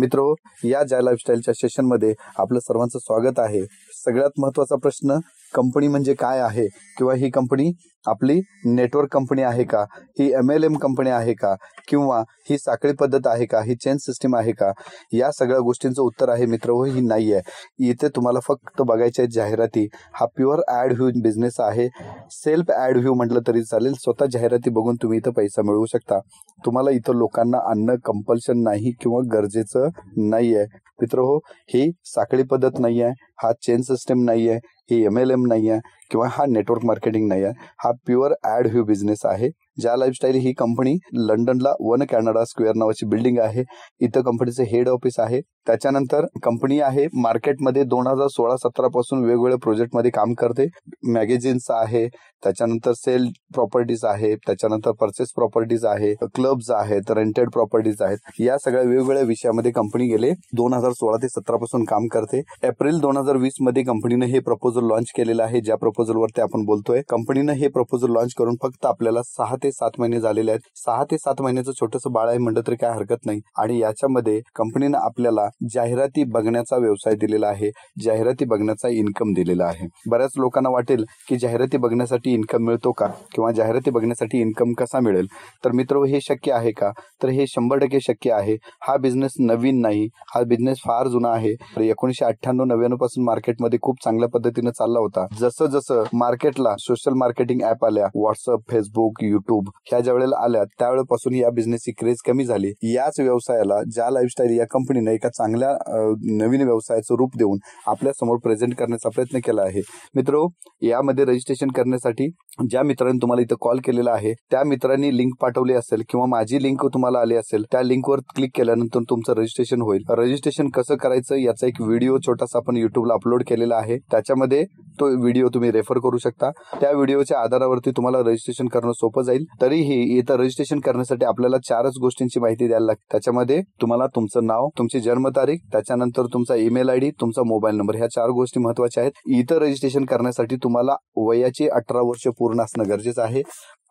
मित्रो या ज्या सेशन सेशनमध्ये आपलं सर्वांचं स्वागत आहे सगळ्यात महत्वाचा प्रश्न कंपनी म्हणजे काय आहे किंवा ही कंपनी आपली नेटवर्क कंपनी आहे का ही एम एल एम कंपनी आहे का किंवा ही साखळी पद्धत आहे का ही चेन सिस्टीम आहे का या सगळ्या गोष्टींचं उत्तर आहे मित्र हो ही नाही आहे इथे तुम्हाला फक्त बघायचे आहे जाहिराती हा प्युअर ऍड व्ह्यू बिझनेस आहे सेल्फ ऍड व्ह्यू म्हटलं तरी चालेल स्वतः जाहिराती बघून तुम्ही इथं पैसा मिळवू शकता तुम्हाला इथं लोकांना आणणं कंपल्शन नाही किंवा गरजेचं नाही आहे मित्र हो ही साखळी पद्धत नाही आहे हा चेन सिस्टीम नाही आहे ई एम एल एम नाही आहे किंवा हा नेटवर्क मार्केटिंग नाही आहे हा प्युअर ॲड ह्यू बिझनेस आहे ज्या लाईफस्टाईल ही कंपनी लंडनला वन कॅनडा स्क्वेअर नावाची बिल्डिंग आहे इथं कंपनीचे हेड ऑफिस आहे त्याच्यानंतर कंपनी आहे मार्केटमध्ये दोन हजार सोळा सतरा पासून वेगवेगळ्या प्रोजेक्टमध्ये काम करते मॅगझिन्स आहे त्याच्यानंतर सेल प्रॉपर्टीज आहे त्याच्यानंतर परचेस प्रॉपर्टीज आहे क्लब्स आहेत रेंटेड प्रॉपर्टीज आहेत या सगळ्या वेगवेगळ्या विषयामध्ये कंपनी गेले दोन हजार सोळा ते सतरा पासून काम करते एप्रिल दोन हजार वीस मध्ये कंपनीने हे प्रपोजल लॉन्च केलेलं आहे ज्या प्रपोजल प्रपोजल वरती आपण बोलतोय कंपनीनं हे प्रपोजल लॉन्च करून फक्त आपल्याला सहा ते सात महिने झालेले आहेत सहा ते सात महिन्याचं छोटस बाळ आहे म्हणलं तरी काय हरकत नाही आणि याच्यामध्ये कंपनीनं आपल्याला जाहिराती बघण्याचा व्यवसाय दिलेला आहे जाहिराती बघण्याचा इन्कम दिलेला आहे बऱ्याच लोकांना वाटेल की जाहिराती बघण्यासाठी इन्कम मिळतो का किंवा जाहिराती बघण्यासाठी इन्कम कसा मिळेल तर मित्र हे शक्य आहे का तर हे शंभर टक्के शक्य आहे हा बिझनेस नवीन नाही हा बिझनेस फार जुना आहे एकोणीशे अठ्ठ्याण्णव नव्याण्णव पासून मार्केटमध्ये खूप चांगल्या पद्धतीने चालला होता जसं जसं जसं मार्केटला सोशल मार्केटिंग ऍप आल्या व्हॉट्सअप फेसबुक युट्यूब ह्या ज्या वेळेला आल्या त्यावेळेपासून या बिझनेसची क्रेज कमी झाली याच व्यवसायाला ज्या लाईफस्टाईल या कंपनीने एका चांगल्या नवीन व्यवसायाचं रूप देऊन आपल्या समोर प्रेझेंट करण्याचा प्रयत्न केला आहे मित्रो यामध्ये रजिस्ट्रेशन करण्यासाठी ज्या मित्रांनी तुम्हाला इथं कॉल केलेला आहे त्या मित्रांनी लिंक पाठवली असेल किंवा माझी लिंक तुम्हाला आली असेल त्या लिंकवर क्लिक केल्यानंतर तुमचं रजिस्ट्रेशन होईल रजिस्ट्रेशन कसं करायचं याचा एक व्हिडिओ छोटासा आपण युट्यूबला अपलोड केलेला आहे त्याच्यामध्ये तो व्हिडिओ तुम्ही रेफर करू शकता त्या व्हिडिओच्या आधारावरती तुम्हाला रजिस्ट्रेशन करणं सोपं जाईल तरीही इथं रजिस्ट्रेशन करण्यासाठी आपल्याला चारच गोष्टींची माहिती द्यायला लागते त्याच्यामध्ये तुम्हाला तुमचं नाव तुमची जन्मतारीख त्याच्यानंतर तुमचा ईमेल आयडी तुमचा मोबाईल नंबर ह्या चार गोष्टी महत्वाच्या आहेत इथं रजिस्ट्रेशन करण्यासाठी तुम्हाला वयाची अठरा वर्ष पूर्ण असणं गरजेचं आहे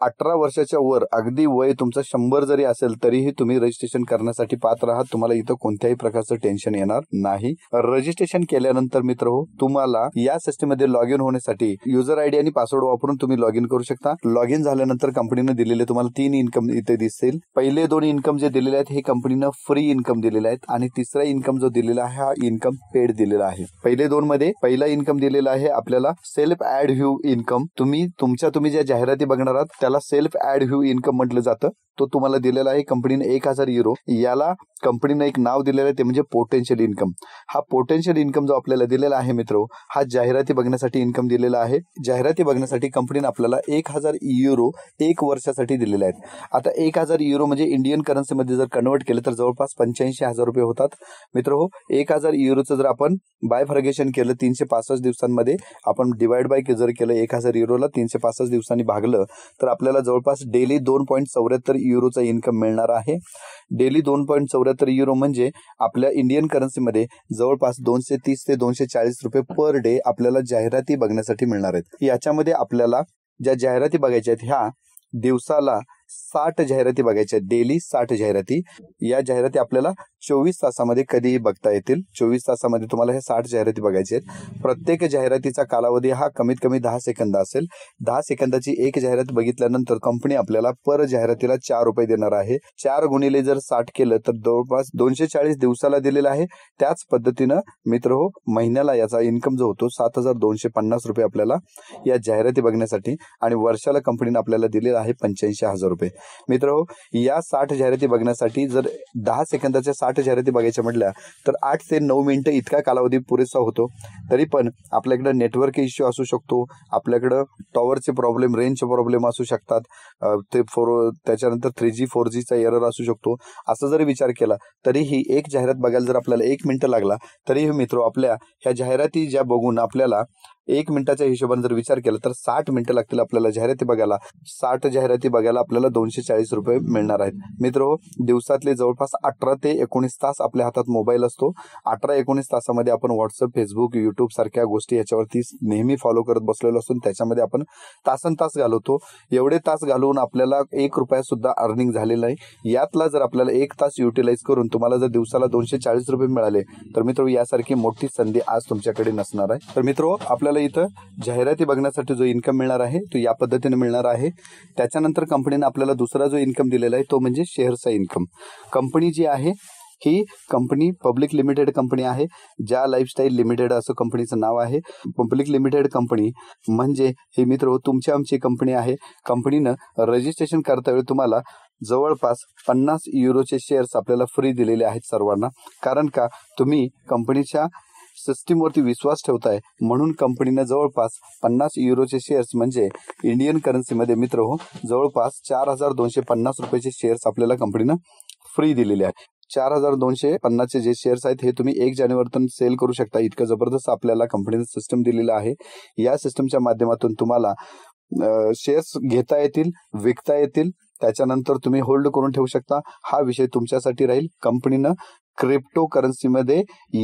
अठरा वर्षाच्या वर अगदी वय तुमचं शंभर जरी असेल तरीही तुम्ही रजिस्ट्रेशन करण्यासाठी पात्र आहात तुम्हाला इथं कोणत्याही प्रकारचं टेन्शन येणार नाही रजिस्ट्रेशन केल्यानंतर मित्र हो तुम्हाला या सिस्टीम लॉग इन होण्यासाठी युजर आयडी आणि पासवर्ड वापरून तुम्ही लॉग इन करू शकता लॉग इन झाल्यानंतर कंपनीने दिलेले तुम्हाला तीन इन्कम इथे दिसतील पहिले दोन इन्कम जे दिलेले आहेत हे कंपनीनं फ्री इन्कम दिलेले आहेत आणि तिसरा इन्कम जो दिलेला आहे हा इन्कम पेड दिलेला आहे पहिले दोन मध्ये पहिला इन्कम दिलेला आहे आपल्याला सेल्फ ऍड व्ह्यू इन्कम तुम्ही तुमच्या तुम्ही ज्या जाहिराती बघणार आहात त्याला याला सेल्फ ऍड व्ह्यू इन्कम म्हटलं जातं तो तुम्हाला दिलेला आहे कंपनीने एक हजार युरो याला कंपनीने एक नाव दिलेलं आहे ते म्हणजे पोटेन्शियल इन्कम हा पोटेन्शियल इन्कम जो आपल्याला दिलेला आहे मित्र हा जाहिराती बघण्यासाठी इन्कम दिलेला आहे जाहिराती बघण्यासाठी कंपनीने आपल्याला एक हजार युरो एक वर्षासाठी दिलेले आहेत आता एक हजार युरो म्हणजे इंडियन करन्सीमध्ये जर कन्वर्ट केलं तर जवळपास पंच्याऐंशी हजार रुपये होतात मित्र हो एक हजार युरोचं जर आपण बाय फर्गेशन केलं तीनशे पासष्ट दिवसांमध्ये आपण डिवाइड बाय जर केलं एक हजार युरोला तीनशे पासष्ट दिवसांनी भागलं तर आपल्याला आपल्याला जवळपास डेली दोन पॉईंट चौऱ्याहत्तर युरोचा इन्कम मिळणार आहे डेली दोन पॉईंट चौऱ्याहत्तर युरो म्हणजे आपल्या इंडियन करन्सीमध्ये जवळपास दोनशे तीस ते दोनशे चाळीस रुपये पर डे आपल्याला जाहिराती बघण्यासाठी मिळणार आहेत याच्यामध्ये आपल्याला ज्या जाहिराती बघायच्या आहेत ह्या दिवसाला साठ जाहिराती बघायच्या डेली साठ जाहिराती या जाहिराती आपल्याला चोवीस तासामध्ये कधीही बघता येतील चोवीस तासामध्ये तुम्हाला हे साठ जाहिराती बघायचे आहेत प्रत्येक जाहिरातीचा कालावधी हा कमीत कमी दहा सेकंद असेल दहा सेकंदाची एक जाहिरात बघितल्यानंतर कंपनी आपल्याला पर जाहिरातीला चार रुपये देणार आहे चार गुणिले जर साठ केलं तर जवळपास दोनशे चाळीस दिवसाला दिलेला आहे त्याच पद्धतीनं मित्र हो महिन्याला याचा इन्कम जो होतो सात हजार दोनशे पन्नास रुपये आपल्याला या जाहिराती बघण्यासाठी आणि वर्षाला कंपनीने आपल्याला दिलेला आहे पंच्याऐंशी हजार रुपये रुपये मित्र या साठ जाहिराती बघण्यासाठी जर दहा सेकंदाच्या साठ जाहिराती बघायच्या म्हटल्या तर आठ ते नऊ मिनिटं इतका कालावधी पुरेसा होतो तरी पण आपल्याकडं नेटवर्क इश्यू असू शकतो आपल्याकडं टॉवरचे प्रॉब्लेम रेंजचे प्रॉब्लेम असू शकतात ते फोर त्याच्यानंतर थ्री जी फोर जीचा एरर असू शकतो असं जर विचार केला तरीही एक जाहिरात बघायला जर आपल्याला एक मिनिट लागला तरीही मित्र आपल्या ह्या जाहिराती ज्या बघून आपल्याला एक मिनिटाच्या हिशोबाने जर विचार केला तर साठ मिनिटं लागतील आपल्याला जाहिराती बघायला साठ जाहिराती बघायला आपल्याला दोनशे चाळीस रुपये मिळणार आहेत मित्र दिवसातले जवळपास अठरा ते एकोणीस तास आपल्या हातात मोबाईल असतो अठरा एकोणीस तासामध्ये आपण व्हॉट्सअप फेसबुक युट्यूब सारख्या गोष्टी याच्यावरती नेहमी फॉलो करत बसलेलो असून त्याच्यामध्ये आपण तासन तास घालवतो एवढे तास घालवून आपल्याला एक रुपया सुद्धा अर्निंग झालेला आहे यातला जर आपल्याला एक तास युटिलाइज करून तुम्हाला जर दिवसाला दोनशे चाळीस रुपये मिळाले तर मित्र यासारखी मोठी संधी आज तुमच्याकडे नसणार आहे तर मित्र आपल्याला आपल्याला इथं जाहिराती बघण्यासाठी जो इन्कम मिळणार आहे तो या पद्धतीने मिळणार आहे त्याच्यानंतर कंपनीने आपल्याला दुसरा जो इन्कम दिलेला आहे तो म्हणजे शेअरचा इन्कम कंपनी जी आहे ही कंपनी पब्लिक लिमिटेड कंपनी आहे ज्या लाईफस्टाईल लिमिटेड असं कंपनीचं नाव आहे पब्लिक लिमिटेड कंपनी म्हणजे हे मित्र तुमची आमची कंपनी आहे कंपनीनं रजिस्ट्रेशन करता वेळी तुम्हाला जवळपास पन्नास युरोचे शेअर्स आपल्याला फ्री दिलेले आहेत सर्वांना कारण का तुम्ही कंपनीच्या सिस्टीमवरती विश्वास ठेवताय म्हणून कंपनीने जवळपास पन्नास युरोचे शेअर्स म्हणजे इंडियन करन्सीमध्ये मित्र हो जवळपास चार हजार दोनशे पन्नास रुपयाचे शेअर्स आपल्याला कंपनीनं फ्री दिलेले आहेत चार हजार दोनशे पन्नासचे जे शेअर्स आहेत हे तुम्ही एक जानेवारीतून सेल करू शकता इतकं जबरदस्त आपल्याला कंपनीचं सिस्टम दिलेलं आहे या सिस्टमच्या माध्यमातून तुम्हाला शेअर्स घेता येतील विकता येतील त्याच्यानंतर तुम्ही होल्ड करून ठेवू शकता हा विषय तुमच्यासाठी राहील कंपनीनं क्रिप्टो मध्ये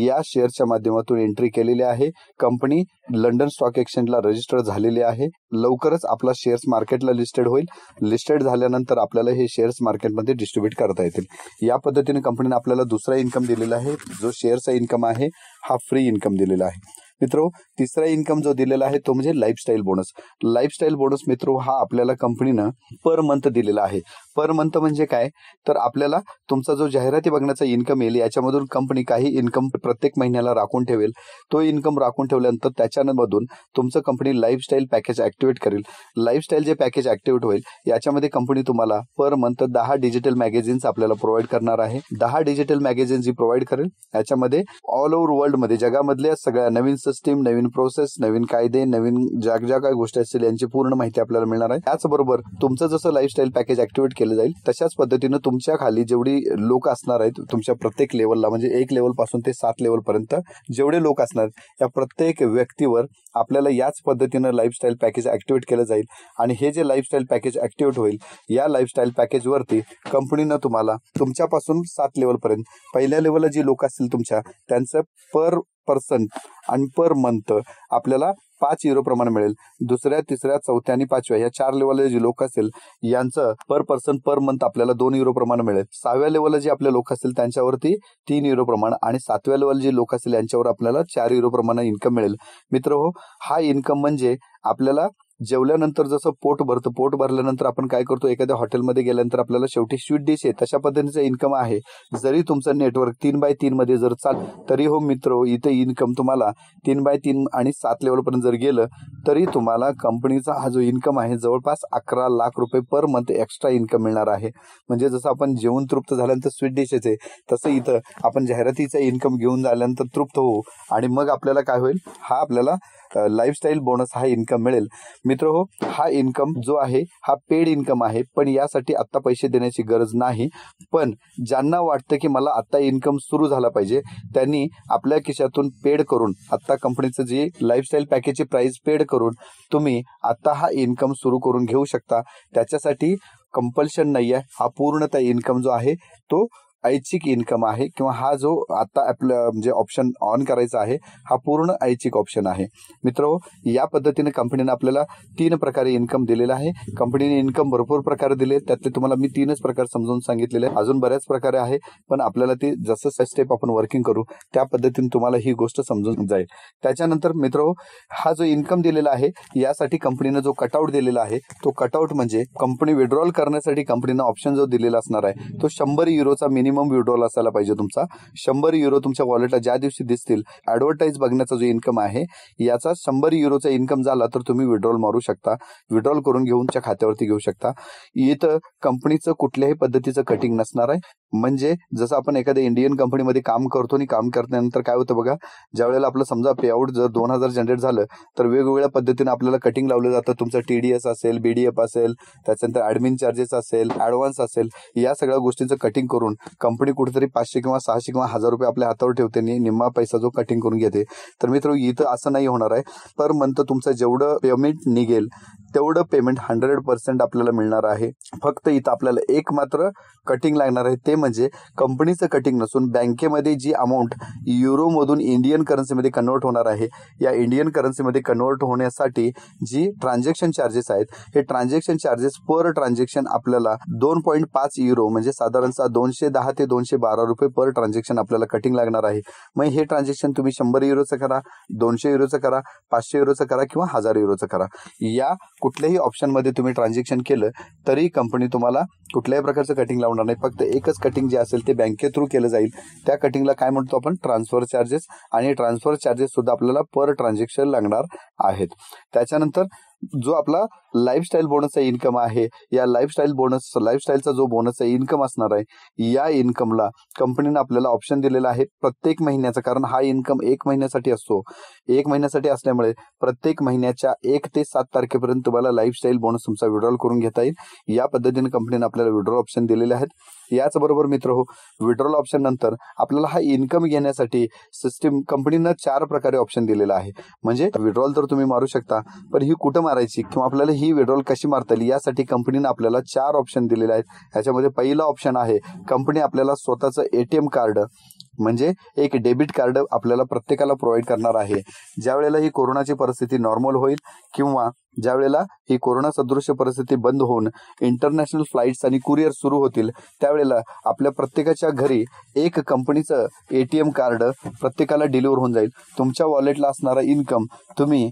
या शेअरच्या माध्यमातून एंट्री केलेली आहे कंपनी लंडन स्टॉक एक्सचेंजला रजिस्टर्ड झालेली आहे लवकरच आपला शेअर्स मार्केटला लिस्टेड होईल लिस्टेड झाल्यानंतर आपल्याला हे शेअर्स मार्केटमध्ये डिस्ट्रीब्यूट करता येतील या पद्धतीने कंपनीने आपल्याला दुसरा इन्कम दिलेला आहे जो शेअरचा इन्कम आहे हा फ्री इन्कम दिलेला आहे मित्रो तिसरा इन्कम जो दिलेला आहे तो म्हणजे लाईफस्टाईल बोनस लाईफस्टाईल बोनस मित्रो हा आपल्याला कंपनीनं पर मंथ दिलेला आहे पर मंथ म्हणजे काय तर आपल्याला तुमचा जो जाहिराती बघण्याचा इन्कम येईल याच्यामधून कंपनी काही इन्कम प्रत्येक महिन्याला राखून ठेवेल तो इन्कम राखून ठेवल्यानंतर त्याच्यामधून तुमचं कंपनी लाईफस्टाईल पॅकेज ऍक्टिव्हेट करेल लाईफस्टाईल जे पॅकेज ऍक्टिव्हेट होईल याच्यामध्ये कंपनी तुम्हाला पर मंथ दहा डिजिटल मॅगझिन्स आपल्याला प्रोव्हाइड करणार आहे दहा डिजिटल मॅगझिन्स जी प्रोव्हाइड करेल याच्यामध्ये ऑल ओव्हर वर्ल्ड मध्ये जगामधल्या सगळ्या नवीन सिस्टीम नवीन प्रोसेस नवीन कायदे नवीन ज्या ज्या काय गोष्टी असतील यांची पूर्ण माहिती आपल्याला मिळणार आहे त्याचबरोबर तुमचं जसं लाईफस्टाईल पॅकेज ऍक्टिव्हेट केलं जाईल तशाच पद्धतीनं तुमच्या खाली जेवढी लोक असणार आहेत तुमच्या प्रत्येक लेवलला म्हणजे एक लेवल पासून ते सात लेवल पर्यंत जेवढे लोक असणार या प्रत्येक व्यक्तीवर आपल्याला याच पद्धतीनं लाईफस्टाईल पॅकेज ऍक्टिव्हेट केलं जाईल आणि हे जे लाईफस्टाईल पॅकेज ऍक्टिव्हेट होईल या लाईफस्टाईल पॅकेजवरती कंपनीनं तुम्हाला तुमच्यापासून सात लेवलपर्यंत पहिल्या लेवलला जे लोक असतील तुमच्या त्यांचं पर पर्सन आणि पर मंथ आपल्याला पाच युरो प्रमाण मिळेल दुसऱ्या तिसऱ्या चौथ्या आणि पाचव्या या चार लेवलचे जे लोक असेल यांचं पर पर्सन पर मंथ आपल्याला दोन युरो प्रमाण मिळेल सहाव्या लेवलला जे आपले लोक असतील त्यांच्यावरती तीन युरो प्रमाण आणि सातव्या लेवल जे लोक असतील यांच्यावर आपल्याला चार युरो प्रमाण इन्कम मिळेल मित्र हो हा इन्कम म्हणजे आपल्याला जेवल्यानंतर जसं पोट भरतं पोट भरल्यानंतर आपण काय करतो एखाद्या हॉटेलमध्ये गेल्यानंतर आपल्याला शेवटी स्वीट डिश आहे तशा पद्धतीचं इन्कम आहे जरी तुमचं नेटवर्क तीन बाय तीन मध्ये जर चाल तरी हो मित्र इथे इन्कम तुम्हाला तीन बाय तीन आणि सात लेवलपर्यंत जर गेलं तरी तुम्हाला कंपनीचा हा जो इन्कम आहे जवळपास अकरा लाख रुपये पर मंथ एक्स्ट्रा इन्कम मिळणार आहे म्हणजे जसं आपण जेवण तृप्त झाल्यानंतर स्वीट डिशेस आहे तसं इथं आपण जाहिरातीचा इन्कम घेऊन झाल्यानंतर तृप्त होऊ आणि मग आपल्याला काय होईल हा आपल्याला लाईफस्टाईल बोनस हा इन्कम मिळेल मित्र हो हा इन्कम जो आहे हा पेड इन्कम आहे पण यासाठी आत्ता पैसे देण्याची गरज नाही पण ज्यांना वाटतं की मला आत्ता इन्कम सुरू झाला पाहिजे त्यांनी आपल्या खिशातून पेड करून आत्ता कंपनीचं जी लाईफस्टाईल पॅकेजची प्राइस पेड करून तुम्ही आत्ता हा इन्कम सुरू करून घेऊ शकता त्याच्यासाठी कंपल्शन नाही आहे हा पूर्णतः इन्कम जो आहे तो ऐच्छिक इन्कम आहे किंवा हा जो आता आपलं म्हणजे ऑप्शन ऑन करायचा आहे हा पूर्ण ऐच्छिक ऑप्शन आहे मित्र या पद्धतीने कंपनीने आपल्याला तीन प्रकारे इन्कम दिलेला आहे कंपनीने इन्कम भरपूर प्रकारे दिले त्यातले तुम्हाला मी तीनच प्रकार समजून सांगितलेले अजून बऱ्याच प्रकारे आहे पण आपल्याला ते जसं स्टेप आपण वर्किंग करू त्या पद्धतीने तुम्हाला ही गोष्ट समजून जाईल त्याच्यानंतर मित्र हा जो इन्कम दिलेला आहे यासाठी कंपनीनं जो कटआउट दिलेला आहे तो कटआउट म्हणजे कंपनी विड्रॉल करण्यासाठी कंपनीनं ऑप्शन जो दिलेला असणार आहे तो शंभर युरोचा मिनिमम मिनिमम विड्रॉल असायला पाहिजे तुमचा शंभर युरो तुमच्या वॉलेटला ज्या दिवशी दिसतील ऍडव्हर्टाईज बघण्याचा जो इन्कम आहे याचा शंभर युरोचा इन्कम झाला तर तुम्ही विड्रॉल मारू शकता विड्रॉल करून घेऊन त्या खात्यावरती घेऊ शकता इथं कंपनीचं कुठल्याही पद्धतीचं कटिंग नसणार आहे म्हणजे जसं आपण एखाद्या इंडियन कंपनीमध्ये काम करतो आणि काम करण्यानंतर काय होतं बघा ज्या वेळेला आपलं समजा पेआउट जर दोन हजार जनरेट झालं तर वेगवेगळ्या पद्धतीने आपल्याला कटिंग लावलं जातं तुमचं टीडीएस असेल बीडीएफ असेल त्याच्यानंतर ऍडमिन चार्जेस असेल ऍडव्हान्स असेल या सगळ्या गोष्टींचं कटिंग करून कंपनी कुठेतरी पाचशे किंवा सहाशे किंवा हजार रुपये आपल्या हातावर ठेवते आणि निम्मा पैसा जो कटिंग करून घेते तर मित्र इथं असं नाही होणार आहे पर मंथ तुमचं जेवढं पेमेंट निघेल तेवढं पेमेंट हंड्रेड पर्सेंट आपल्याला मिळणार आहे फक्त इथं आपल्याला एक मात्र कटिंग लागणार आहे ते म्हणजे कंपनीचं कटिंग नसून बँकेमध्ये जी अमाऊंट युरोमधून इंडियन करन्सीमध्ये कन्वर्ट होणार आहे या इंडियन करन्सीमध्ये कन्वर्ट होण्यासाठी जी ट्रान्झॅक्शन चार्जेस आहेत हे ट्रान्झॅक्शन चार्जेस पर ट्रान्झॅक्शन आपल्याला दोन पॉईंट पाच युरो म्हणजे साधारणतः दोनशे दहा ते दोनशे बारा रुपये पर ट्रान्झॅक्शन आपल्याला कटिंग लागणार आहे मग हे ट्रान्झॅक्शन तुम्ही शंभर युरोचं करा दोनशे युरोचं करा पाचशे युरोचं करा किंवा हजार युरोचं करा या कुठल्याही ऑप्शनमध्ये तुम्ही ट्रान्झॅक्शन केलं तरी कंपनी तुम्हाला कुठल्याही प्रकारचं कटिंग लावणार नाही फक्त एकच कटिंग जे असेल ते बँके थ्रू केलं जाईल त्या कटिंगला काय म्हणतो आपण ट्रान्सफर चार्जेस आणि ट्रान्सफर चार्जेस सुद्धा आपल्याला पर ट्रान्झॅक्शन लागणार आहेत त्याच्यानंतर जो आपला लाईफस्टाईल बोनसचा इन्कम आहे या लाईफस्टाईल बोनस लाईफस्टाईलचा जो बोनसचा इन्कम असणार आहे या इन्कमला कंपनीने आपल्याला ऑप्शन दिलेला आहे प्रत्येक महिन्याचा कारण हा इन्कम एक महिन्यासाठी असतो एक महिन्यासाठी असल्यामुळे प्रत्येक महिन्याच्या एक ते सात तारखेपर्यंत तुम्हाला लाईफस्टाईल बोनस तुमचा विड्रॉल करून घेता येईल या पद्धतीने कंपनीने आपल्याला विड्रॉल ऑप्शन दिलेले आहेत बरोबर मित्र हो विड्रॉल ऑप्शन नंतर आपल्याला हा इन्कम घेण्यासाठी सिस्टीम कंपनीनं चार प्रकारे ऑप्शन दिलेला आहे म्हणजे विड्रॉल तर तुम्ही मारू शकता पण ही कुठं मारायची किंवा आपल्याला ही विड्रॉल कशी मारता येईल यासाठी कंपनीनं आपल्याला चार ऑप्शन दिलेले आहेत याच्यामध्ये पहिला ऑप्शन आहे कंपनी आपल्याला स्वतःचं एटीएम कार्ड म्हणजे एक डेबिट कार्ड आपल्याला प्रत्येकाला प्रोव्हाइड करणार आहे ज्या वेळेला ही कोरोनाची परिस्थिती नॉर्मल होईल किंवा ज्या वेळेला ही कोरोना सदृश्य परिस्थिती बंद होऊन इंटरनॅशनल फ्लाईट्स आणि कुरिअर सुरू होतील त्यावेळेला आपल्या प्रत्येकाच्या घरी एक कंपनीचं एटीएम कार्ड प्रत्येकाला डिलिव्हर होऊन जाईल तुमच्या वॉलेटला असणारा इन्कम तुम्ही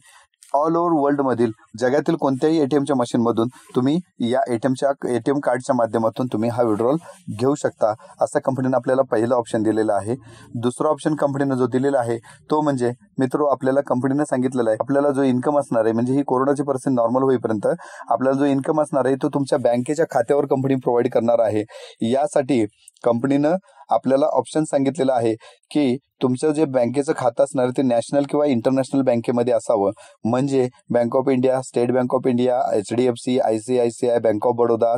ऑल ओव्हर वर्ल्ड मधील जगातील कोणत्याही एटीएमच्या मशीन मधून तुम्ही या एटीएमच्या एटीएम कार्डच्या माध्यमातून तुम्ही हा विड्रॉल घेऊ शकता असा कंपनीनं आपल्याला पहिलं ऑप्शन दिलेला आहे दुसरा ऑप्शन कंपनीनं जो दिलेला आहे तो म्हणजे मित्र आपल्याला कंपनीनं सांगितलेला आहे आपल्याला जो इन्कम असणार आहे म्हणजे ही कोरोनाची परिस्थिती नॉर्मल होईपर्यंत आपल्याला जो इन्कम असणार आहे तो तुमच्या बँकेच्या खात्यावर कंपनी प्रोव्हाइड करणार आहे यासाठी कंपनीनं आपल्याला ऑप्शन सांगितलेलं आहे की तुमचं जे बँकेचं खातं असणार ते नॅशनल किंवा इंटरनॅशनल बँकेमध्ये असावं म्हणजे bank of India state bank of India H D F C I C I C I bank of Baroda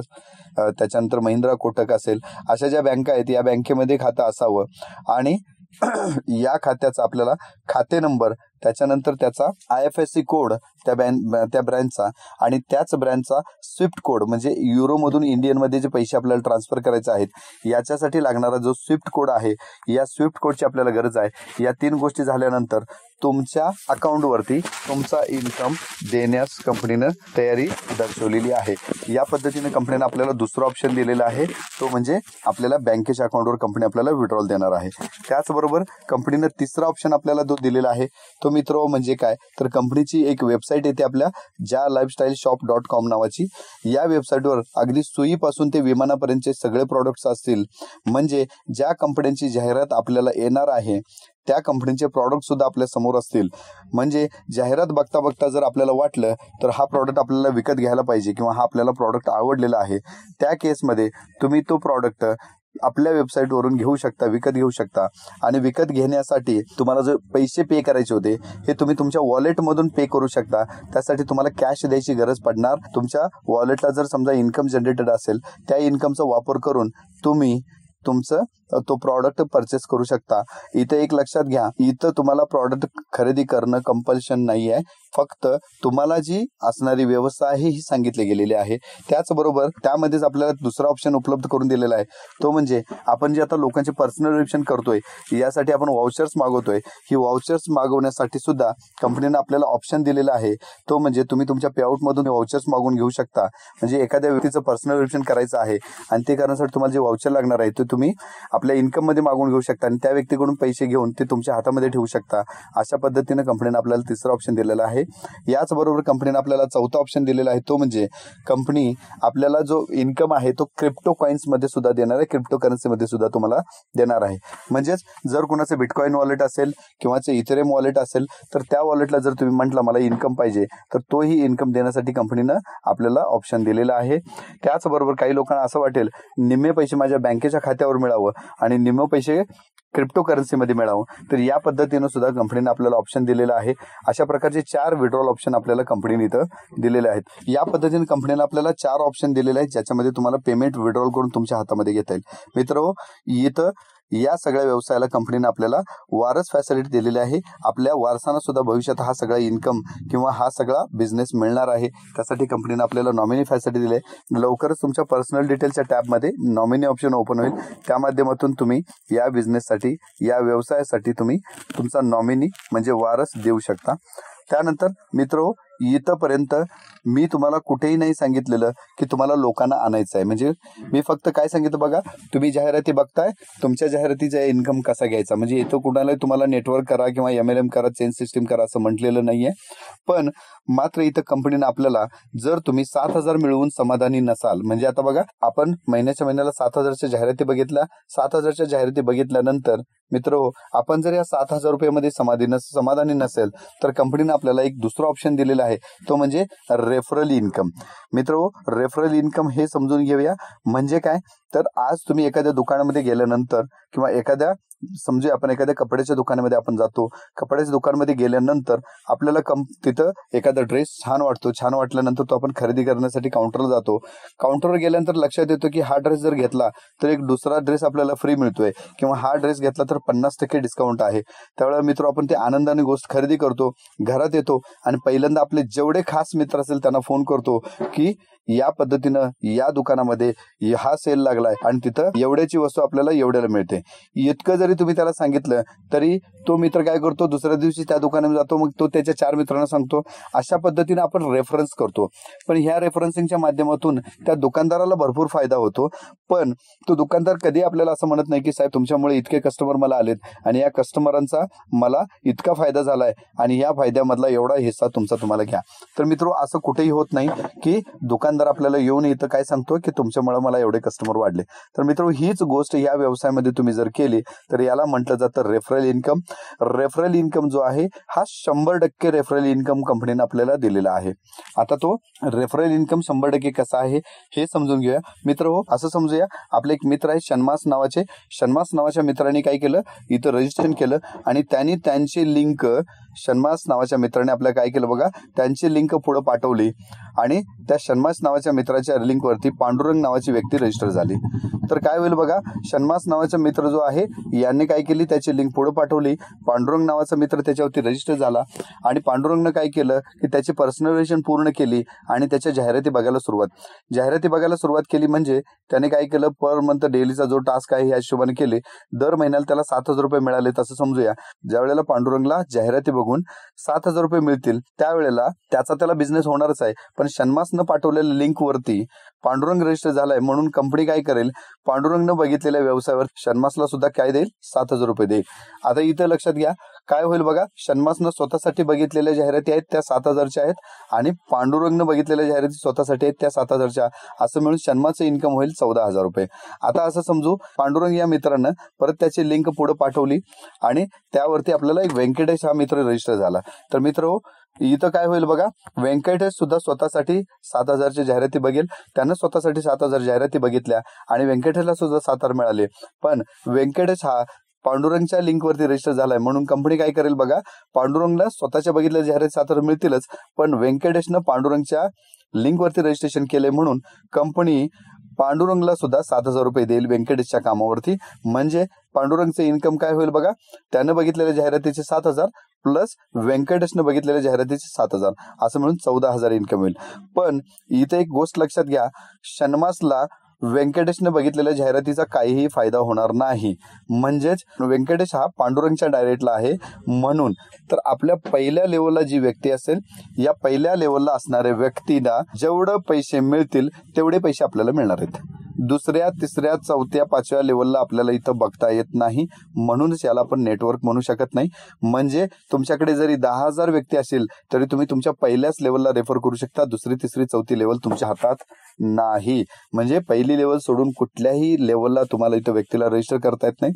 त्याच्यानंतर महिंद्रा कोटक असेल अशा ज्या बँका आहेत या बँकेमध्ये खातं असावं आणि या खात्याचा आपल्याला खाते नंबर त्याच्यानंतर त्याचा I F S C code त्या बँक त्या ब्रँडचा आणि त्याच ब्रँडचा स्विफ्ट कोड म्हणजे युरोमधून इंडियनमध्ये जे पैसे आपल्याला ट्रान्सफर करायचे आहेत याच्यासाठी लागणारा जो स्विफ्ट कोड आहे या स्विफ्ट कोडची आपल्याला गरज आहे या तीन गोष्टी झाल्यानंतर तुमच्या अकाउंटवरती तुमचा इन्कम देण्यास कंपनीनं तयारी दर्शवलेली आहे या पद्धतीने कंपनीनं आपल्याला दुसरा ऑप्शन दिलेला आहे तो म्हणजे आपल्याला बँकेच्या अकाउंटवर कंपनी आपल्याला विड्रॉल देणार आहे त्याचबरोबर कंपनीनं तिसरा ऑप्शन आपल्याला जो दिलेला आहे तो मित्र म्हणजे काय तर कंपनीची एक वेबसाईट येते आपल्या ज्या लाईफस्टाईल शॉप डॉट कॉम नावाची या वेबसाईटवर अगदी सुईपासून ते विमानापर्यंतचे सगळे प्रॉडक्ट्स असतील म्हणजे ज्या कंपन्यांची जाहिरात आपल्याला येणार आहे त्या कंपनीचे प्रॉडक्ट सुद्धा आपल्या समोर असतील म्हणजे जाहिरात बघता बघता जर आपल्याला वाटलं तर हा प्रॉडक्ट आपल्याला विकत घ्यायला पाहिजे किंवा हा आपल्याला प्रॉडक्ट आवडलेला आहे त्या केसमध्ये तुम्ही तो प्रॉडक्ट आपल्या वेबसाईटवरून घेऊ शकता विकत घेऊ शकता आणि विकत घेण्यासाठी तुम्हाला जे पैसे पे करायचे होते हे तुम्ही तुमच्या वॉलेटमधून पे करू शकता त्यासाठी तुम्हाला कॅश द्यायची गरज पडणार तुमच्या वॉलेटला जर समजा इन्कम जनरेटेड असेल त्या इन्कमचा वापर करून तुम्ही तुमचं तो प्रॉडक्ट परचेस करू शकता इथे एक लक्षात घ्या इथं तुम्हाला प्रॉडक्ट खरेदी करणं कंपल्शन नाही आहे फक्त तुम्हाला जी असणारी व्यवस्था आहे ही सांगितली गेलेली आहे त्याचबरोबर त्यामध्येच आपल्याला दुसरा ऑप्शन उपलब्ध करून दिलेला आहे तो म्हणजे आपण जे आता लोकांचे पर्सनल रिप्शन करतोय यासाठी आपण वाउचर्स मागवतोय ही वाउचर्स मागवण्यासाठी सुद्धा कंपनीनं आपल्याला ऑप्शन दिलेला आहे तो म्हणजे तुम्ही तुमच्या पेआउटमधून वाउचर्स मागून घेऊ शकता म्हणजे एखाद्या व्यक्तीचं पर्सनल रिप्शन करायचं आहे आणि ते करण्यासाठी तुम्हाला जे वाउचर लागणार आहे ते तुम्ही आपल्या इन्कममध्ये मागून घेऊ शकता आणि त्या व्यक्तीकडून पैसे घेऊन ते तुमच्या हातामध्ये ठेवू शकता अशा पद्धतीनं कंपनीनं आपल्याला तिसरा ऑप्शन दिलेला आहे याचबरोबर कंपनीने आपल्याला चौथा ऑप्शन दिलेला आहे तो म्हणजे कंपनी आपल्याला जो इन्कम आहे तो क्रिप्टो मध्ये सुद्धा देणार आहे क्रिप्टो करन्सीमध्ये सुद्धा तुम्हाला देणार आहे म्हणजेच जर कोणाचं बिटकॉईन वॉलेट असेल किंवा इथेरेम वॉलेट असेल तर त्या वॉलेटला जर तुम्ही म्हटलं मला इन्कम पाहिजे तर तोही इन्कम देण्यासाठी कंपनीनं आपल्याला ऑप्शन दिलेला आहे त्याचबरोबर काही लोकांना असं वाटेल निम्मे पैसे माझ्या बँकेच्या खात्यावर मिळावं आणि निम्मे पैसे क्रिप्टो करन्सीमध्ये मिळावं तर या पद्धतीनं सुद्धा कंपनीने आपल्याला ऑप्शन दिलेलं आहे अशा प्रकारचे चार विड्रॉल ऑप्शन आपल्याला कंपनीने इथं दिलेले आहेत या पद्धतीने कंपनीला आपल्याला चार ऑप्शन दिलेले आहेत ज्याच्यामध्ये तुम्हाला पेमेंट विड्रॉल करून तुमच्या हातामध्ये घेता येईल मित्र इथं या सगळ्या व्यवसायाला कंपनीने आपल्याला वारस फॅसिलिटी दिलेली आहे आपल्या वारसांना सुद्धा भविष्यात हा सगळा इन्कम किंवा हा सगळा बिझनेस मिळणार आहे त्यासाठी कंपनीने आपल्याला नॉमिनी फॅसिलिटी दिली आहे लवकरच तुमच्या पर्सनल डिटेलच्या टॅबमध्ये नॉमिनी ऑप्शन ओपन होईल त्या माध्यमातून तुम्ही या बिझनेससाठी या व्यवसायासाठी तुम्ही तुमचा नॉमिनी म्हणजे वारस देऊ शकता त्यानंतर मित्रो इथपर्यंत मी तुम्हाला कुठेही नाही सांगितलेलं की तुम्हाला लोकांना आणायचं आहे म्हणजे मी फक्त काय सांगितलं बघा तुम्ही जाहिराती बघताय तुमच्या जाहिरातीचा इन्कम कसा घ्यायचा म्हणजे इथं कुणाला तुम्हाला नेटवर्क करा किंवा एम एल एम करा चेन सिस्टीम करा असं म्हटलेलं नाहीये पण मात्र इथं कंपनीनं आपल्याला जर तुम्ही सात हजार मिळवून समाधानी नसाल म्हणजे आता बघा आपण महिन्याच्या महिन्याला सात हजारच्या जाहिराती बघितल्या सात हजारच्या जाहिराती बघितल्यानंतर मित्र आपण जर या सात हजार रुपयामध्ये समाधी समाधानी नसेल तर कंपनीनं आपल्याला एक दुसरा ऑप्शन दिलेला आहे आहे तो म्हणजे रेफरल इन्कम मित्र रेफरल इन्कम हे समजून घेऊया म्हणजे काय तर आज तुम्ही एखाद्या दुकानामध्ये गेल्यानंतर किंवा एखाद्या समजे आपण एखाद्या कपड्याच्या दुकानामध्ये आपण जातो कपड्याच्या दुकानामध्ये गेल्यानंतर आपल्याला कम तिथं एखादा ड्रेस छान वाटतो छान वाटल्यानंतर तो आपण खरेदी करण्यासाठी काउंटरला जातो काउंटरवर गेल्यानंतर लक्षात येतो की हा ड्रेस जर घेतला तर एक दुसरा ड्रेस आपल्याला फ्री मिळतोय किंवा हा ड्रेस घेतला तर पन्नास टक्के डिस्काउंट आहे त्यावेळेला मित्र आपण ते आनंदाने गोष्ट खरेदी करतो घरात येतो आणि पहिल्यांदा आपले जेवढे खास मित्र असेल त्यांना फोन करतो की या पद्धतीनं या दुकानामध्ये हा सेल लागलाय आणि तिथं एवढ्याची वस्तू आपल्याला एवढ्याला मिळते इतकं जरी तुम्ही त्याला सांगितलं तरी तो मित्र काय करतो दुसऱ्या दिवशी त्या दुकानात जातो मग तो त्याच्या चार मित्रांना सांगतो अशा पद्धतीने आपण रेफरन्स करतो पण ह्या रेफरन्सिंगच्या माध्यमातून त्या दुकानदाराला भरपूर फायदा होतो पण तो दुकानदार कधी आपल्याला असं म्हणत नाही की साहेब तुमच्यामुळे इतके कस्टमर मला आलेत आणि या कस्टमरांचा मला इतका फायदा झालाय आणि या फायद्यामधला एवढा हिस्सा तुमचा तुम्हाला घ्या तर मित्र असं कुठेही होत नाही की दुकान दुकानदार आपल्याला येऊन इथं काय सांगतो की तुमच्यामुळे मला एवढे कस्टमर वाढले तर मित्र हीच गोष्ट या व्यवसायामध्ये तुम्ही जर केली तर याला म्हटलं जातं रेफरल इन्कम रेफरल इन्कम जो आहे हा शंभर टक्के रेफरल इन्कम कंपनीने आपल्याला दिलेला आहे आता तो रेफरल इन्कम शंभर टक्के कसा आहे हे समजून घेऊया मित्र हो असं समजूया आपले एक मित्र आहे शन्मास नावाचे शन्मास नावाच्या मित्रांनी काय केलं इथं रजिस्ट्रेशन केलं आणि त्यांनी त्यांचे लिंक शन्मास नावाच्या मित्राने आपल्याला काय केलं बघा त्यांची लिंक पुढे पाठवली आणि त्या शन्मास नावाच्या मित्राच्या लिंकवरती पांडुरंग नावाची व्यक्ती रजिस्टर झाली तर काय होईल बघा शन्मास नावाचा मित्र जो आहे याने काय केली त्याची लिंक पुढे पाठवली पांडुरंग नावाचा मित्र त्याच्यावरती रजिस्टर झाला आणि पांडुरंगनं काय केलं की त्याची पर्सनलायझेशन पूर्ण केली आणि त्याच्या जाहिराती बघायला सुरुवात जाहिराती बघायला सुरुवात केली म्हणजे त्याने काय केलं पर मंथ डेलीचा जो टास्क आहे या हिशोबाने केले दर महिन्याला त्याला सात हजार रुपये मिळाले तसं समजूया ज्या वेळेला पांडुरंगला जाहिराती बघू मागून सात हजार रुपये मिळतील त्यावेळेला त्याचा त्याला बिझनेस होणारच आहे पण शन्मास न पाठवलेल्या लिंक वरती पांडुरंग रजिस्टर झालाय म्हणून कंपनी काय करेल पांडुरंग न बघितलेल्या व्यवसायावर शन्मासला सुद्धा काय देईल सात हजार रुपये देईल आता इथं लक्षात घ्या काय होईल बघा शन्मासनं स्वतःसाठी बघितलेल्या जाहिराती आहेत त्या सात हजारच्या आहेत आणि पांडुरंगनं बघितलेल्या जाहिराती स्वतःसाठी आहेत त्या सात हजारच्या असं मिळून शन्माचं इन्कम होईल चौदा हजार रुपये आता असं समजू पांडुरंग या मित्रानं परत त्याची लिंक पुढे पाठवली आणि त्यावरती आपल्याला एक व्यंकटेश हा मित्र रजिस्टर झाला तर मित्र हो, इथं काय होईल बघा व्यंकटेश सुद्धा स्वतःसाठी सात हजारची जाहिराती बघेल त्यानं स्वतःसाठी सात हजार जाहिराती बघितल्या आणि व्यंकटेशला सुद्धा सात हजार मिळाले पण व्यंकटेश हा पांडुरंगच्या लिंकवरती रजिस्टर झालाय म्हणून कंपनी काय करेल बघा पांडुरंगला स्वतःच्या बघितल्या जाहिरात सातारा मिळतीलच पण व्यंकटेशनं पांडुरंगच्या लिंकवरती रजिस्ट्रेशन केले म्हणून कंपनी पांडुरंगला सुद्धा सात हजार रुपये देईल व्यंकटेशच्या कामावरती म्हणजे पांडुरंगचे इन्कम काय होईल बघा त्यानं बघितलेल्या जाहिरातीचे सात हजार प्लस व्यंकटेशनं बघितलेल्या जाहिरातीचे सात हजार असं म्हणून चौदा हजार इन्कम होईल पण इथे एक गोष्ट लक्षात घ्या शनमासला व्यंकटेशने बघितलेल्या जाहिरातीचा काहीही फायदा होणार नाही म्हणजेच व्यंकटेश हा पांडुरंगच्या डायरेक्टला आहे म्हणून तर आपल्या पहिल्या लेवलला जी व्यक्ती असेल या पहिल्या लेवलला असणाऱ्या व्यक्तीला जेवढं पैसे मिळतील तेवढे पैसे आपल्याला मिळणार आहेत दुसऱ्या तिसऱ्या चौथ्या पाचव्या लेवलला आपल्याला इथं बघता येत नाही म्हणूनच याला आपण नेटवर्क म्हणू शकत नाही म्हणजे तुमच्याकडे जरी दहा हजार व्यक्ती असेल तरी तुम्ही तुमच्या पहिल्याच लेवलला रेफर करू शकता दुसरी तिसरी चौथी लेवल तुमच्या हातात नाही म्हणजे पहिली लेवल सोडून कुठल्याही लेवलला तुम्हाला इथं व्यक्तीला रजिस्टर करता येत नाही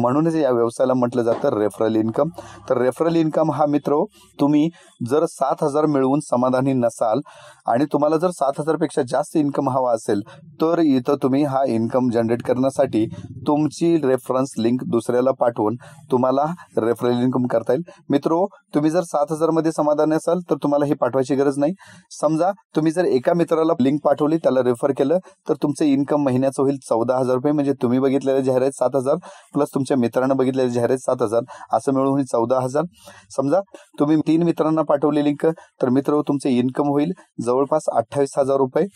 म्हणूनच या व्यवसायाला म्हटलं जातं रेफरल इन्कम तर रेफरल इन्कम हा मित्र तुम्ही जर सात हजार मिळवून समाधानी नसाल आणि तुम्हाला जर सात हजारपेक्षा जास्त इन्कम हवा असेल तर इथं तुम्ही हा इन्कम जनरेट करण्यासाठी तुमची रेफरन्स लिंक दुसऱ्याला पाठवून तुम्हाला रेफरल इन्कम करता येईल मित्रो तुम्ही जर सात हजारमध्ये समाधान असाल तर तुम्हाला हे पाठवायची गरज नाही समजा तुम्ही जर एका मित्राला लिंक पाठवली त्याला रेफर केलं तर तुमचं इन्कम महिन्याचं होईल चौदा हजार रुपये म्हणजे तुम्ही बघितलेले जाहिरात सात हजार प्लस तुमच्या मित्रांना बघितलेले जाहिरात सात हजार असं मिळून होईल चौदा हजार समजा तुम्ही तीन मित्रांना पाठवली लिंक तर मित्र तुमचे इन्कम होईल जवळपास अठ्ठावीस हजार रुपये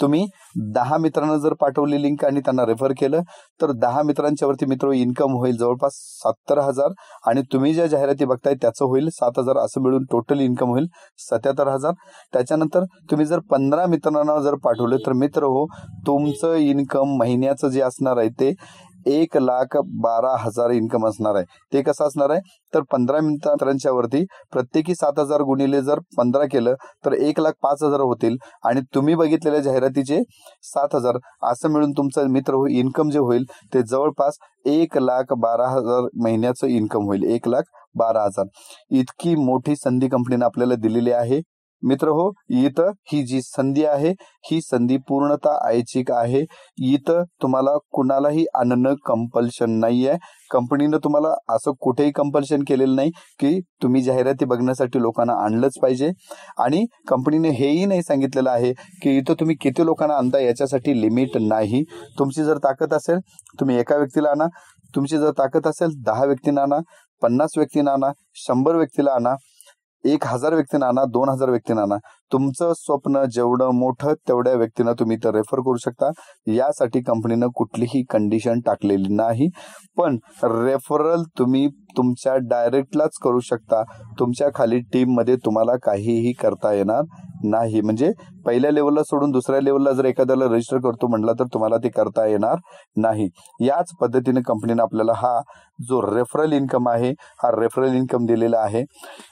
तुम्ही दहा मित्रांना जर पाठवली लिंक आणि त्यांना रेफर केलं तर दहा मित्रांच्या वरती मित्र इन्कम होईल जवळपास सत्तर हजार आणि तुम्ही ज्या जाहिराती बघताय त्याचं होईल सात हजार असं मिळून टोटल इन्कम होईल सत्याहत्तर हजार त्याच्यानंतर तुम्ही जर पंधरा मित्रांना जर पाठवलं तर मित्र हो तुमचं इन्कम महिन्याचं जे असणार आहे ते एक लाख बारा हजार इन्कम असणार आहे ते कसं असणार आहे तर पंधरा मिनिटांच्या वरती प्रत्येकी सात हजार गुणिले जर पंधरा केलं तर एक लाख पाच हजार होतील आणि तुम्ही बघितलेल्या जाहिरातीचे सात हजार असं मिळून तुमचं मित्र हो इन्कम जे होईल ते जवळपास एक लाख बारा हजार महिन्याचं इन्कम होईल एक लाख बारा हजार इतकी मोठी संधी कंपनीने आपल्याला दिलेली आहे मित्र हो इथं ही जी संधी आहे ही संधी पूर्णता ऐच्छिक आहे इथं तुम्हाला कुणालाही आणणं कंपल्शन नाही आहे कंपनीनं तुम्हाला असं कुठेही कंपल्शन केलेलं नाही की तुम्ही जाहिराती बघण्यासाठी लोकांना आणलंच पाहिजे आणि कंपनीने हेही नाही सांगितलेलं आहे की इथं तुम्ही किती लोकांना आणता याच्यासाठी लिमिट नाही तुमची जर ताकद असेल तुम्ही एका व्यक्तीला आणा तुमची जर ताकद असेल दहा व्यक्तींना आणा पन्नास व्यक्तींना आणा शंभर व्यक्तीला आणा एक हजार व्यक्तींना आणा दोन हजार व्यक्तींना आणा तुमचं स्वप्न जेवढं मोठं तेवढ्या व्यक्तींना तुम्ही तर रेफर करू शकता यासाठी कंपनीनं कुठलीही कंडिशन टाकलेली नाही पण रेफरल तुम्ही तुमच्या डायरेक्टलाच करू शकता तुमच्या खाली टीम मध्ये तुम्हाला काहीही करता येणार नाही म्हणजे पहिल्या लेवलला सोडून दुसऱ्या लेवलला जर एखाद्याला रजिस्टर करतो म्हटलं तर तुम्हाला ते करता येणार नाही याच पद्धतीने कंपनीने आपल्याला हा जो रेफरल इन्कम आहे हा रेफरल इन्कम दिलेला आहे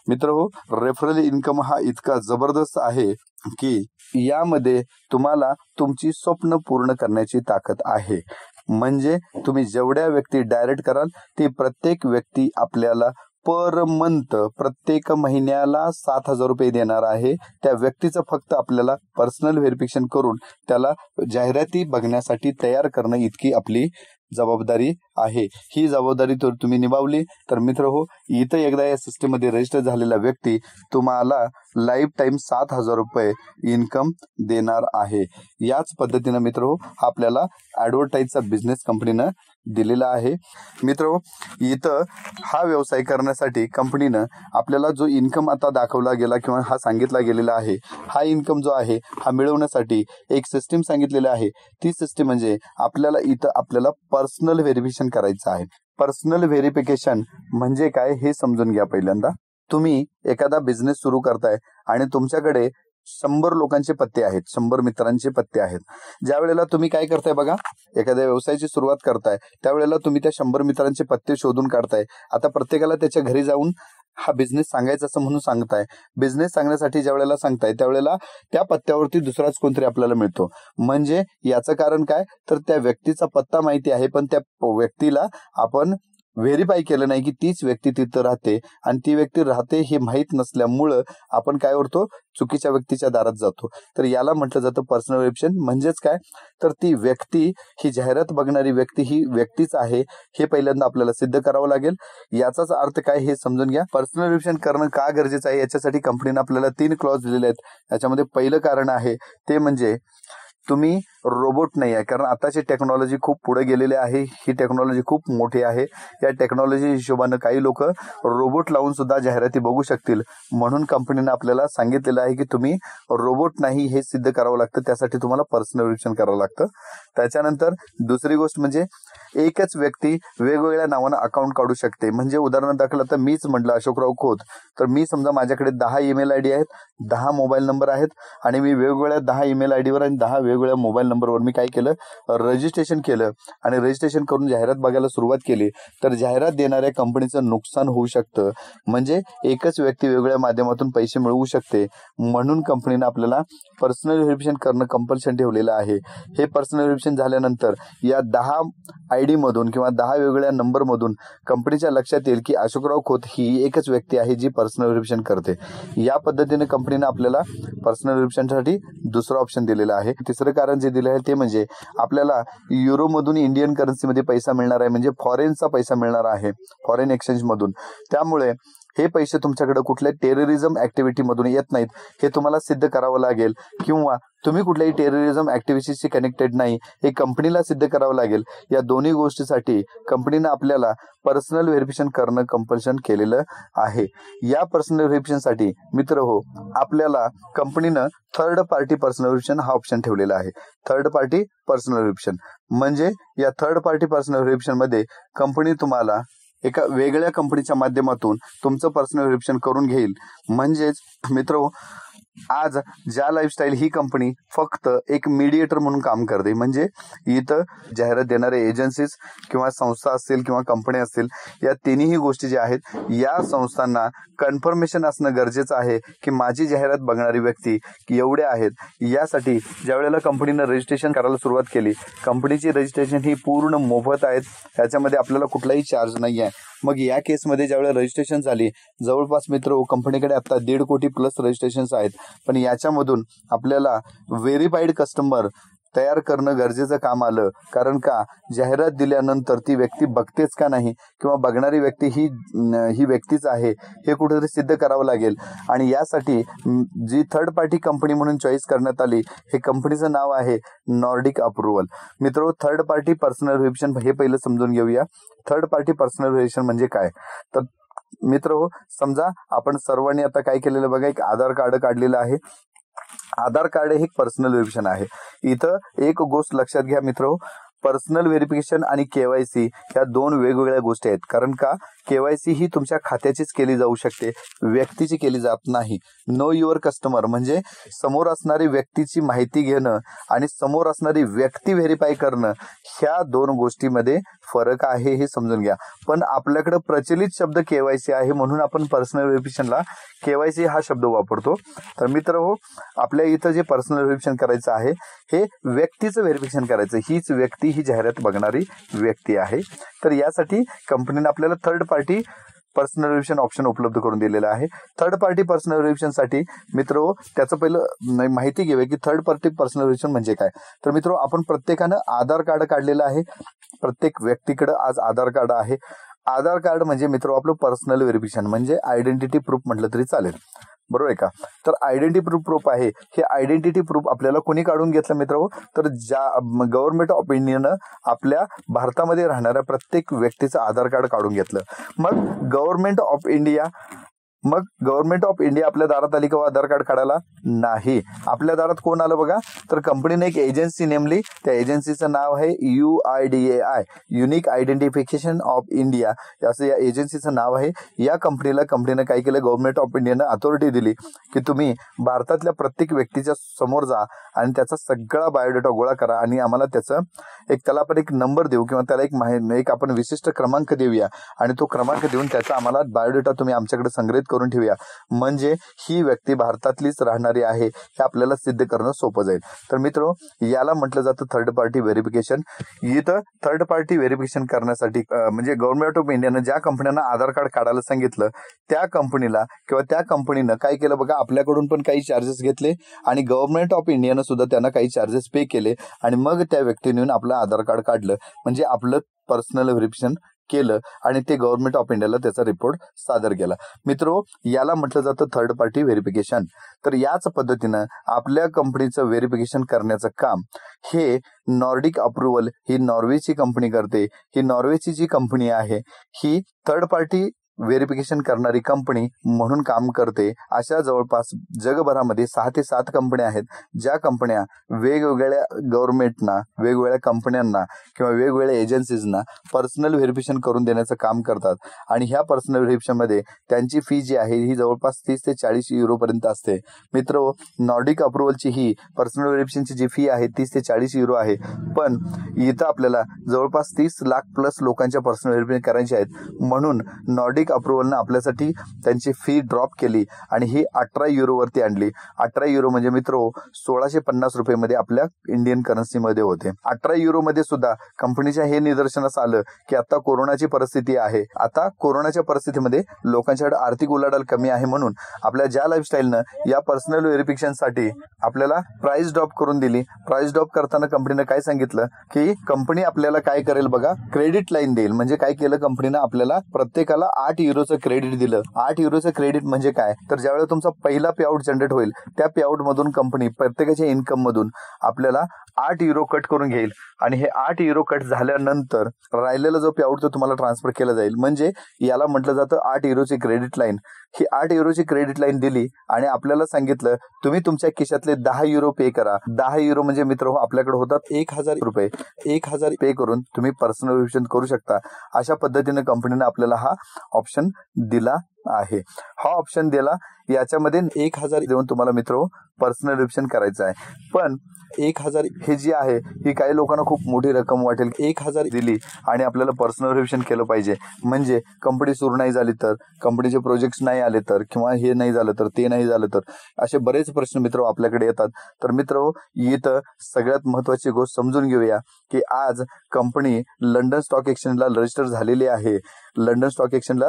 मित्र रेफरल इन्कम हा इतका जबरदस्त आहे की यामध्ये तुम्हाला तुमची स्वप्न पूर्ण करण्याची ताकद आहे म्हणजे तुम्ही जेवढ्या व्यक्ती डायरेक्ट कराल ती प्रत्येक व्यक्ती आपल्याला पर मंथ प्रत्येक महिन्याला सात हजार रुपये देणार आहे त्या व्यक्तीचं फक्त आपल्याला पर्सनल व्हेरिफिकेशन करून त्याला जाहिराती बघण्यासाठी तयार करणं इतकी आपली जबाबदारी आहे ही जबाबदारी तर तुम्ही निभावली तर मित्र हो इथं एकदा या सिस्टीममध्ये रजिस्टर झालेला व्यक्ती तुम्हाला लाईफ टाईम सात हजार रुपये इन्कम देणार आहे याच पद्धतीनं मित्र हो आपल्याला ॲडव्हर्टाईजचा बिझनेस कंपनीनं दिलेला आहे मित्र इथं हा व्यवसाय करण्यासाठी कंपनीनं आपल्याला जो इन्कम आता दाखवला गेला किंवा हा सांगितला गेलेला आहे हा इन्कम जो आहे हा मिळवण्यासाठी एक सिस्टीम सांगितलेली आहे ती सिस्टीम म्हणजे आपल्याला इथं आपल्याला पर्सनल व्हेरिफिकेशन करायचं आहे पर्सनल व्हेरिफिकेशन म्हणजे काय हे समजून घ्या पहिल्यांदा तुम्ही एखादा बिझनेस सुरू करताय आणि तुमच्याकडे शंभर लोकांचे पत्ते आहेत शंभर मित्रांचे पत्ते आहेत ज्या वेळेला तुम्ही काय करताय बघा एखाद्या व्यवसायाची सुरुवात करताय त्यावेळेला तुम्ही त्या शंभर मित्रांचे पत्ते शोधून काढताय आता प्रत्येकाला त्याच्या घरी जाऊन हा बिझनेस सांगायचा असं म्हणून सांगताय बिझनेस सांगण्यासाठी ज्या वेळेला सांगताय त्यावेळेला त्या पत्त्यावरती दुसराच कोणतरी आपल्याला मिळतो म्हणजे याचं कारण काय तर त्या व्यक्तीचा पत्ता माहिती आहे पण त्या व्यक्तीला आपण व्हेरीफाय केलं नाही की तीच व्यक्ती तिथं राहते आणि ती व्यक्ती राहते हे माहीत नसल्यामुळं आपण काय करतो चुकीच्या व्यक्तीच्या दारात जातो तर याला म्हटलं जातं पर्सनल वेबशन म्हणजेच काय तर ती व्यक्ती ही जाहिरात बघणारी व्यक्ती ही व्यक्तीच आहे हे पहिल्यांदा आपल्याला सिद्ध करावं लागेल याचाच अर्थ काय हे समजून घ्या पर्सनल वेबशन करणं का गरजेचं आहे याच्यासाठी कंपनीनं आपल्याला तीन क्लॉज दिलेले आहेत याच्यामध्ये पहिलं कारण आहे ते म्हणजे तुम्ही रोबोट नाही आहे कारण आताची टेक्नॉलॉजी खूप पुढे गेलेली आहे ही टेक्नॉलॉजी खूप मोठी आहे या टेक्नॉलॉजी हिशोबानं काही लोक रोबोट लावून सुद्धा जाहिराती बघू शकतील म्हणून कंपनीनं आपल्याला सांगितलेलं आहे की तुम्ही रोबोट नाही हे सिद्ध करावं लागतं त्यासाठी तुम्हाला पर्सनल रिक्षण करावं लागतं त्याच्यानंतर दुसरी गोष्ट म्हणजे एकच व्यक्ती वेगवेगळ्या नावानं अकाउंट काढू शकते म्हणजे उदाहरण दाखल आता मीच म्हटलं अशोकराव खोत तर मी समजा माझ्याकडे दहा ईमेल डी आहेत दहा मोबाईल नंबर आहेत आणि मी वेगवेगळ्या दहा ईमेल आयडीवर आणि दहा वेगवेगळ्या मोबाईल नंबरवर मी काय केलं रजिस्ट्रेशन केलं आणि रजिस्ट्रेशन करून जाहिरात बघायला सुरुवात केली तर जाहिरात देणाऱ्या कंपनीचं नुकसान होऊ शकतं म्हणजे एकच व्यक्ती वेगवेगळ्या माध्यमातून पैसे मिळवू शकते म्हणून कंपनीनं आपल्याला पर्सनल व्हेरिफिकेशन करणं कंपल्शन ठेवलेलं आहे हे पर्सनल व्हेरिफिकेशन झाल्यानंतर या दहा आय डीमधून किंवा दहा वेगवेगळ्या नंबरमधून कंपनीच्या लक्षात येईल की अशोकराव खोत ही एकच व्यक्ती आहे जी पर्सनल व्हेरिफिकेशन करते या पद्धतीने कंपनीनं आपल्याला पर्सनल व्हेरिफिकेशनसाठी दुसरा ऑप्शन दिलेला आहे तिसरं कारण जे दिलं दिलं आहे ते म्हणजे आपल्याला युरोमधून इंडियन करन्सीमध्ये पैसा मिळणार आहे म्हणजे फॉरेनचा पैसा मिळणार आहे फॉरेन एक्सचेंजमधून त्यामुळे हे पैसे तुमच्याकडे कुठल्या टेररिझम ऍक्टिव्हिटी मधून येत नाहीत हे तुम्हाला सिद्ध करावं लागेल किंवा तुम्ही कुठल्याही टेररिझम ऍक्टिव्हिटीशी कनेक्टेड नाही हे कंपनीला सिद्ध करावं लागेल या दोन्ही गोष्टीसाठी कंपनीनं आपल्याला पर्सनल व्हेरिफिकेशन करणं कंपल्शन केलेलं आहे या पर्सनल साठी मित्र हो आपल्याला कंपनीनं थर्ड पार्टी पर्सनल व्हेरिफिकेशन हा ऑप्शन ठेवलेला आहे थर्ड पार्टी पर्सनल व्हेरिफिकेशन म्हणजे या थर्ड पार्टी पर्सनल व्हेरिफिकेशन मध्ये कंपनी तुम्हाला एका वेगळ्या कंपनीच्या माध्यमातून तुमचं पर्सनल रिप्शन करून घेईल म्हणजेच मित्र आज ज्या लाईफस्टाईल ही कंपनी फक्त एक मीडिएटर म्हणून काम करते म्हणजे इथं जाहिरात देणारे एजन्सीज किंवा संस्था असतील किंवा कंपनी असतील या तिन्ही गोष्टी ज्या आहेत या संस्थांना कन्फर्मेशन असणं गरजेचं आहे की माझी जाहिरात बघणारी व्यक्ती एवढ्या आहेत यासाठी ज्या वेळेला कंपनीनं रजिस्ट्रेशन करायला सुरुवात केली कंपनीची रजिस्ट्रेशन ही पूर्ण मोफत आहेत त्याच्यामध्ये आपल्याला कुठलाही चार्ज नाही आहे मग या केसमध्ये ज्यावेळेला रजिस्ट्रेशन झाली जवळपास मित्र कंपनीकडे आता दीड कोटी प्लस रजिस्ट्रेशन आहेत पण याच्यामधून आपल्याला व्हेरीफाईड कस्टमर तयार करणं गरजेचं काम आलं कारण का जाहिरात दिल्यानंतर ती व्यक्ती बघतेच का नाही किंवा बघणारी व्यक्ती ही ही व्यक्तीच आहे हे कुठेतरी सिद्ध करावं लागेल आणि यासाठी जी थर्ड पार्टी कंपनी म्हणून चॉईस करण्यात आली हे कंपनीचं नाव आहे नॉर्डिक अप्रुव्हल मित्र थर्ड पार्टी पर्सनल व्हेरिफिकेशन हे पहिलं समजून घेऊया थर्ड पार्टी पर्सनल व्हेरिफिकेशन म्हणजे काय तर मित्र हो समजा आपण सर्वांनी आता काय केलेलं बघा एक आधार कार्ड काढलेलं आहे आधार कार्ड हे पर्सनल व्हेरिफिकेशन आहे इथं एक गोष्ट लक्षात घ्या मित्र हो, पर्सनल व्हेरिफिकेशन आणि केवायसी ह्या दोन वेगवेगळ्या गोष्टी आहेत कारण का केवायसी ही तुमच्या खात्याचीच केली जाऊ शकते व्यक्तीची केली जात नाही नो युअर कस्टमर म्हणजे समोर असणारी व्यक्तीची माहिती घेणं आणि समोर असणारी व्यक्ती व्हेरीफाय करणं ह्या दोन गोष्टीमध्ये फरक आहे हे समजून घ्या पण आपल्याकडे प्रचलित शब्द केवायसी आहे म्हणून आपण पर्सनल व्हेरिफिकेशनला केवायसी हा शब्द वापरतो तर मित्र हो आपल्या इथं जे पर्सनल व्हेरिफिकेशन करायचं आहे हे व्यक्तीचं व्हेरिफिकेशन करायचं हीच व्यक्ती ही जाहिरात बघणारी व्यक्ती आहे तर यासाठी कंपनीने आपल्याला third party personal revision option उपलब्ध करून दिलेलं आहे थर्ड पार्टी पर्सनल रिव्हिजनसाठी मित्र त्याचं पहिलं माहिती घेऊया की थर्ड पार्टी पर्सनल रिव्हिजन म्हणजे काय तर मित्रो आपण प्रत्येकानं आधार कार्ड काढलेलं आहे प्रत्येक व्यक्तीकडे आज आधार कार्ड आहे आधार कार्ड म्हणजे मित्रो आपलं पर्सनल व्हेरिफिकेशन म्हणजे आयडेंटिटी प्रूफ म्हटलं तरी चालेल बरोबर आहे का तर आयडेंटिटी प्रूफ प्रूफ आहे हे आयडेंटिटी प्रूफ आपल्याला कोणी काढून घेतलं मित्र तर ज्या गव्हर्नमेंट ऑफ इंडियानं आपल्या भारतामध्ये राहणाऱ्या प्रत्येक व्यक्तीचं आधार कार्ड काढून घेतलं मग गव्हर्नमेंट ऑफ इंडिया मग गव्हर्नमेंट ऑफ इंडिया आपल्या दारात आली किंवा आधार कार्ड काढायला नाही आपल्या दारात कोण आलं बघा तर कंपनीने एक एजन्सी नेमली त्या एजन्सीचं नाव आहे U I D A I unique identification of India असं या एजन्सीचं नाव आहे या कंपनीला कंपनीनं काय केलं गव्हर्नमेंट ऑफ इंडियानं अथॉरिटी दिली की तुम्ही भारतातल्या प्रत्येक व्यक्तीच्या समोर जा आणि त्याचा सगळा बायोडेटा गोळा करा आणि आम्हाला त्याचं एक त्याला आपण एक नंबर देऊ किंवा त्याला एक माहिती एक आपण विशिष्ट क्रमांक देऊया आणि तो क्रमांक देऊन त्याचा आम्हाला बायोडेटा तुम्ही आमच्याकडे संग्रहित करून ठेवूया म्हणजे ही व्यक्ती भारतातलीच राहणारी आहे हे आपल्याला सिद्ध करणं सोपं जाईल तर मित्रो याला म्हटलं जातं थर्ड पार्टी व्हेरिफिकेशन इथं थर्ड पार्टी व्हेरिफिकेशन करण्यासाठी म्हणजे गव्हर्नमेंट ऑफ इंडियानं ज्या कंपन्यांना आधार कार्ड काढायला सांगितलं त्या कंपनीला किंवा त्या कंपनीनं काय केलं बघा आपल्याकडून पण काही चार्जेस घेतले आणि गव्हर्नमेंट ऑफ इंडियानं सुद्धा त्यांना काही चार्जेस पे केले आणि मग त्या व्यक्तीने आपलं आधार कार्ड काढलं म्हणजे आपलं पर्सनल व्हेरिफिकेशन केलं आणि ते गव्हर्नमेंट ऑफ इंडियाला त्याचा रिपोर्ट सादर केला मित्रो याला म्हटलं जातं थर्ड पार्टी व्हेरिफिकेशन तर याच पद्धतीनं आपल्या कंपनीचं व्हेरिफिकेशन करण्याचं काम हे नॉर्डिक अप्रुव्हल ही नॉर्वेची कंपनी करते ही नॉर्वेची जी कंपनी आहे ही थर्ड पार्टी व्हेरिफिकेशन करणारी कंपनी म्हणून काम करते अशा जवळपास जगभरामध्ये सहा ते सात कंपन्या आहेत ज्या कंपन्या वेगवेगळ्या गव्हर्नमेंटना वेगवेगळ्या कंपन्यांना किंवा वेगवेगळ्या एजन्सीजना पर्सनल व्हेरिफिकेशन करून देण्याचं काम करतात आणि ह्या पर्सनल व्हेरिफिकेशनमध्ये त्यांची फी जी आहे ही जवळपास तीस ते चाळीस युरोपर्यंत असते मित्र नॉर्डिक अप्रुव्हलची ही पर्सनल व्हेरिफिकेशनची जी फी आहे तीस ते चाळीस युरो आहे पण इथं आपल्याला जवळपास तीस लाख प्लस लोकांच्या पर्सनल व्हेरिफिकेशन करायची आहेत म्हणून नॉर्डिक अप्रुव्हल आपल्यासाठी त्यांची फी ड्रॉप केली आणि ही अठरा युरोवरती आणली अठरा युरो म्हणजे मित्र सोळाशे पन्नास रुपयेमध्ये आपल्या इंडियन करन्सीमध्ये होते अठरा युरोमध्ये सुद्धा कंपनीच्या हे निदर्शनास आलं की आता कोरोनाची परिस्थिती आहे आता कोरोनाच्या परिस्थितीमध्ये लोकांच्याकडे आर्थिक उलाढाल कमी आहे म्हणून आपल्या ज्या लाईफस्टाईलनं या पर्सनल व्हेरिफिकेशनसाठी आपल्याला प्राइस ड्रॉप करून दिली प्राइस ड्रॉप करताना कंपनीनं काय सांगितलं की कंपनी आपल्याला काय करेल बघा क्रेडिट लाईन देईल म्हणजे काय केलं कंपनीनं आपल्याला प्रत्येकाला आठ आठ युरोचं क्रेडिट दिलं आठ युरोचं क्रेडिट म्हणजे काय तर ज्यावेळेला तुमचा पहिला पेआउट जनरेट होईल त्या पेआउट मधून कंपनी प्रत्येकाच्या इन्कम मधून आपल्याला आठ युरो कट करून घेईल आणि हे आठ युरो कट झाल्यानंतर राहिलेला जो पेआउट तो तुम्हाला ट्रान्सफर केला जाईल म्हणजे याला म्हटलं जातं आठ युरोची क्रेडिट लाईन ही आठ युरोची क्रेडिट लाईन दिली आणि आपल्याला सांगितलं तुम्ही तुमच्या खिशातले दहा युरो पे करा दहा युरो म्हणजे मित्र हो आपल्याकडे होतात एक हजार रुपये एक हजार पे करून तुम्ही पर्सनल रिव्हिजन करू शकता अशा पद्धतीने कंपनीने आपल्याला हा ऑप्शन दिला आहे हा ऑप्शन दिला याच्यामध्ये एक हजार देऊन तुम्हाला मित्र पर्सनल रिप्शन करायचं आहे पण एक हजार हे जी आहे ही काही लोकांना खूप मोठी रक्कम वाटेल एक हजार दिली आणि आपल्याला पर्सनल रिप्शन केलं पाहिजे म्हणजे कंपनी सुरू नाही झाली तर कंपनीचे प्रोजेक्ट्स नाही आले तर किंवा हे नाही झालं तर ते नाही झालं तर असे बरेच प्रश्न मित्र आपल्याकडे येतात तर मित्र इथं सगळ्यात महत्वाची गोष्ट समजून घेऊया की आज कंपनी लंडन स्टॉक एक्सचेंजला रजिस्टर झालेली आहे लंडन स्टॉक एक्सचेंजला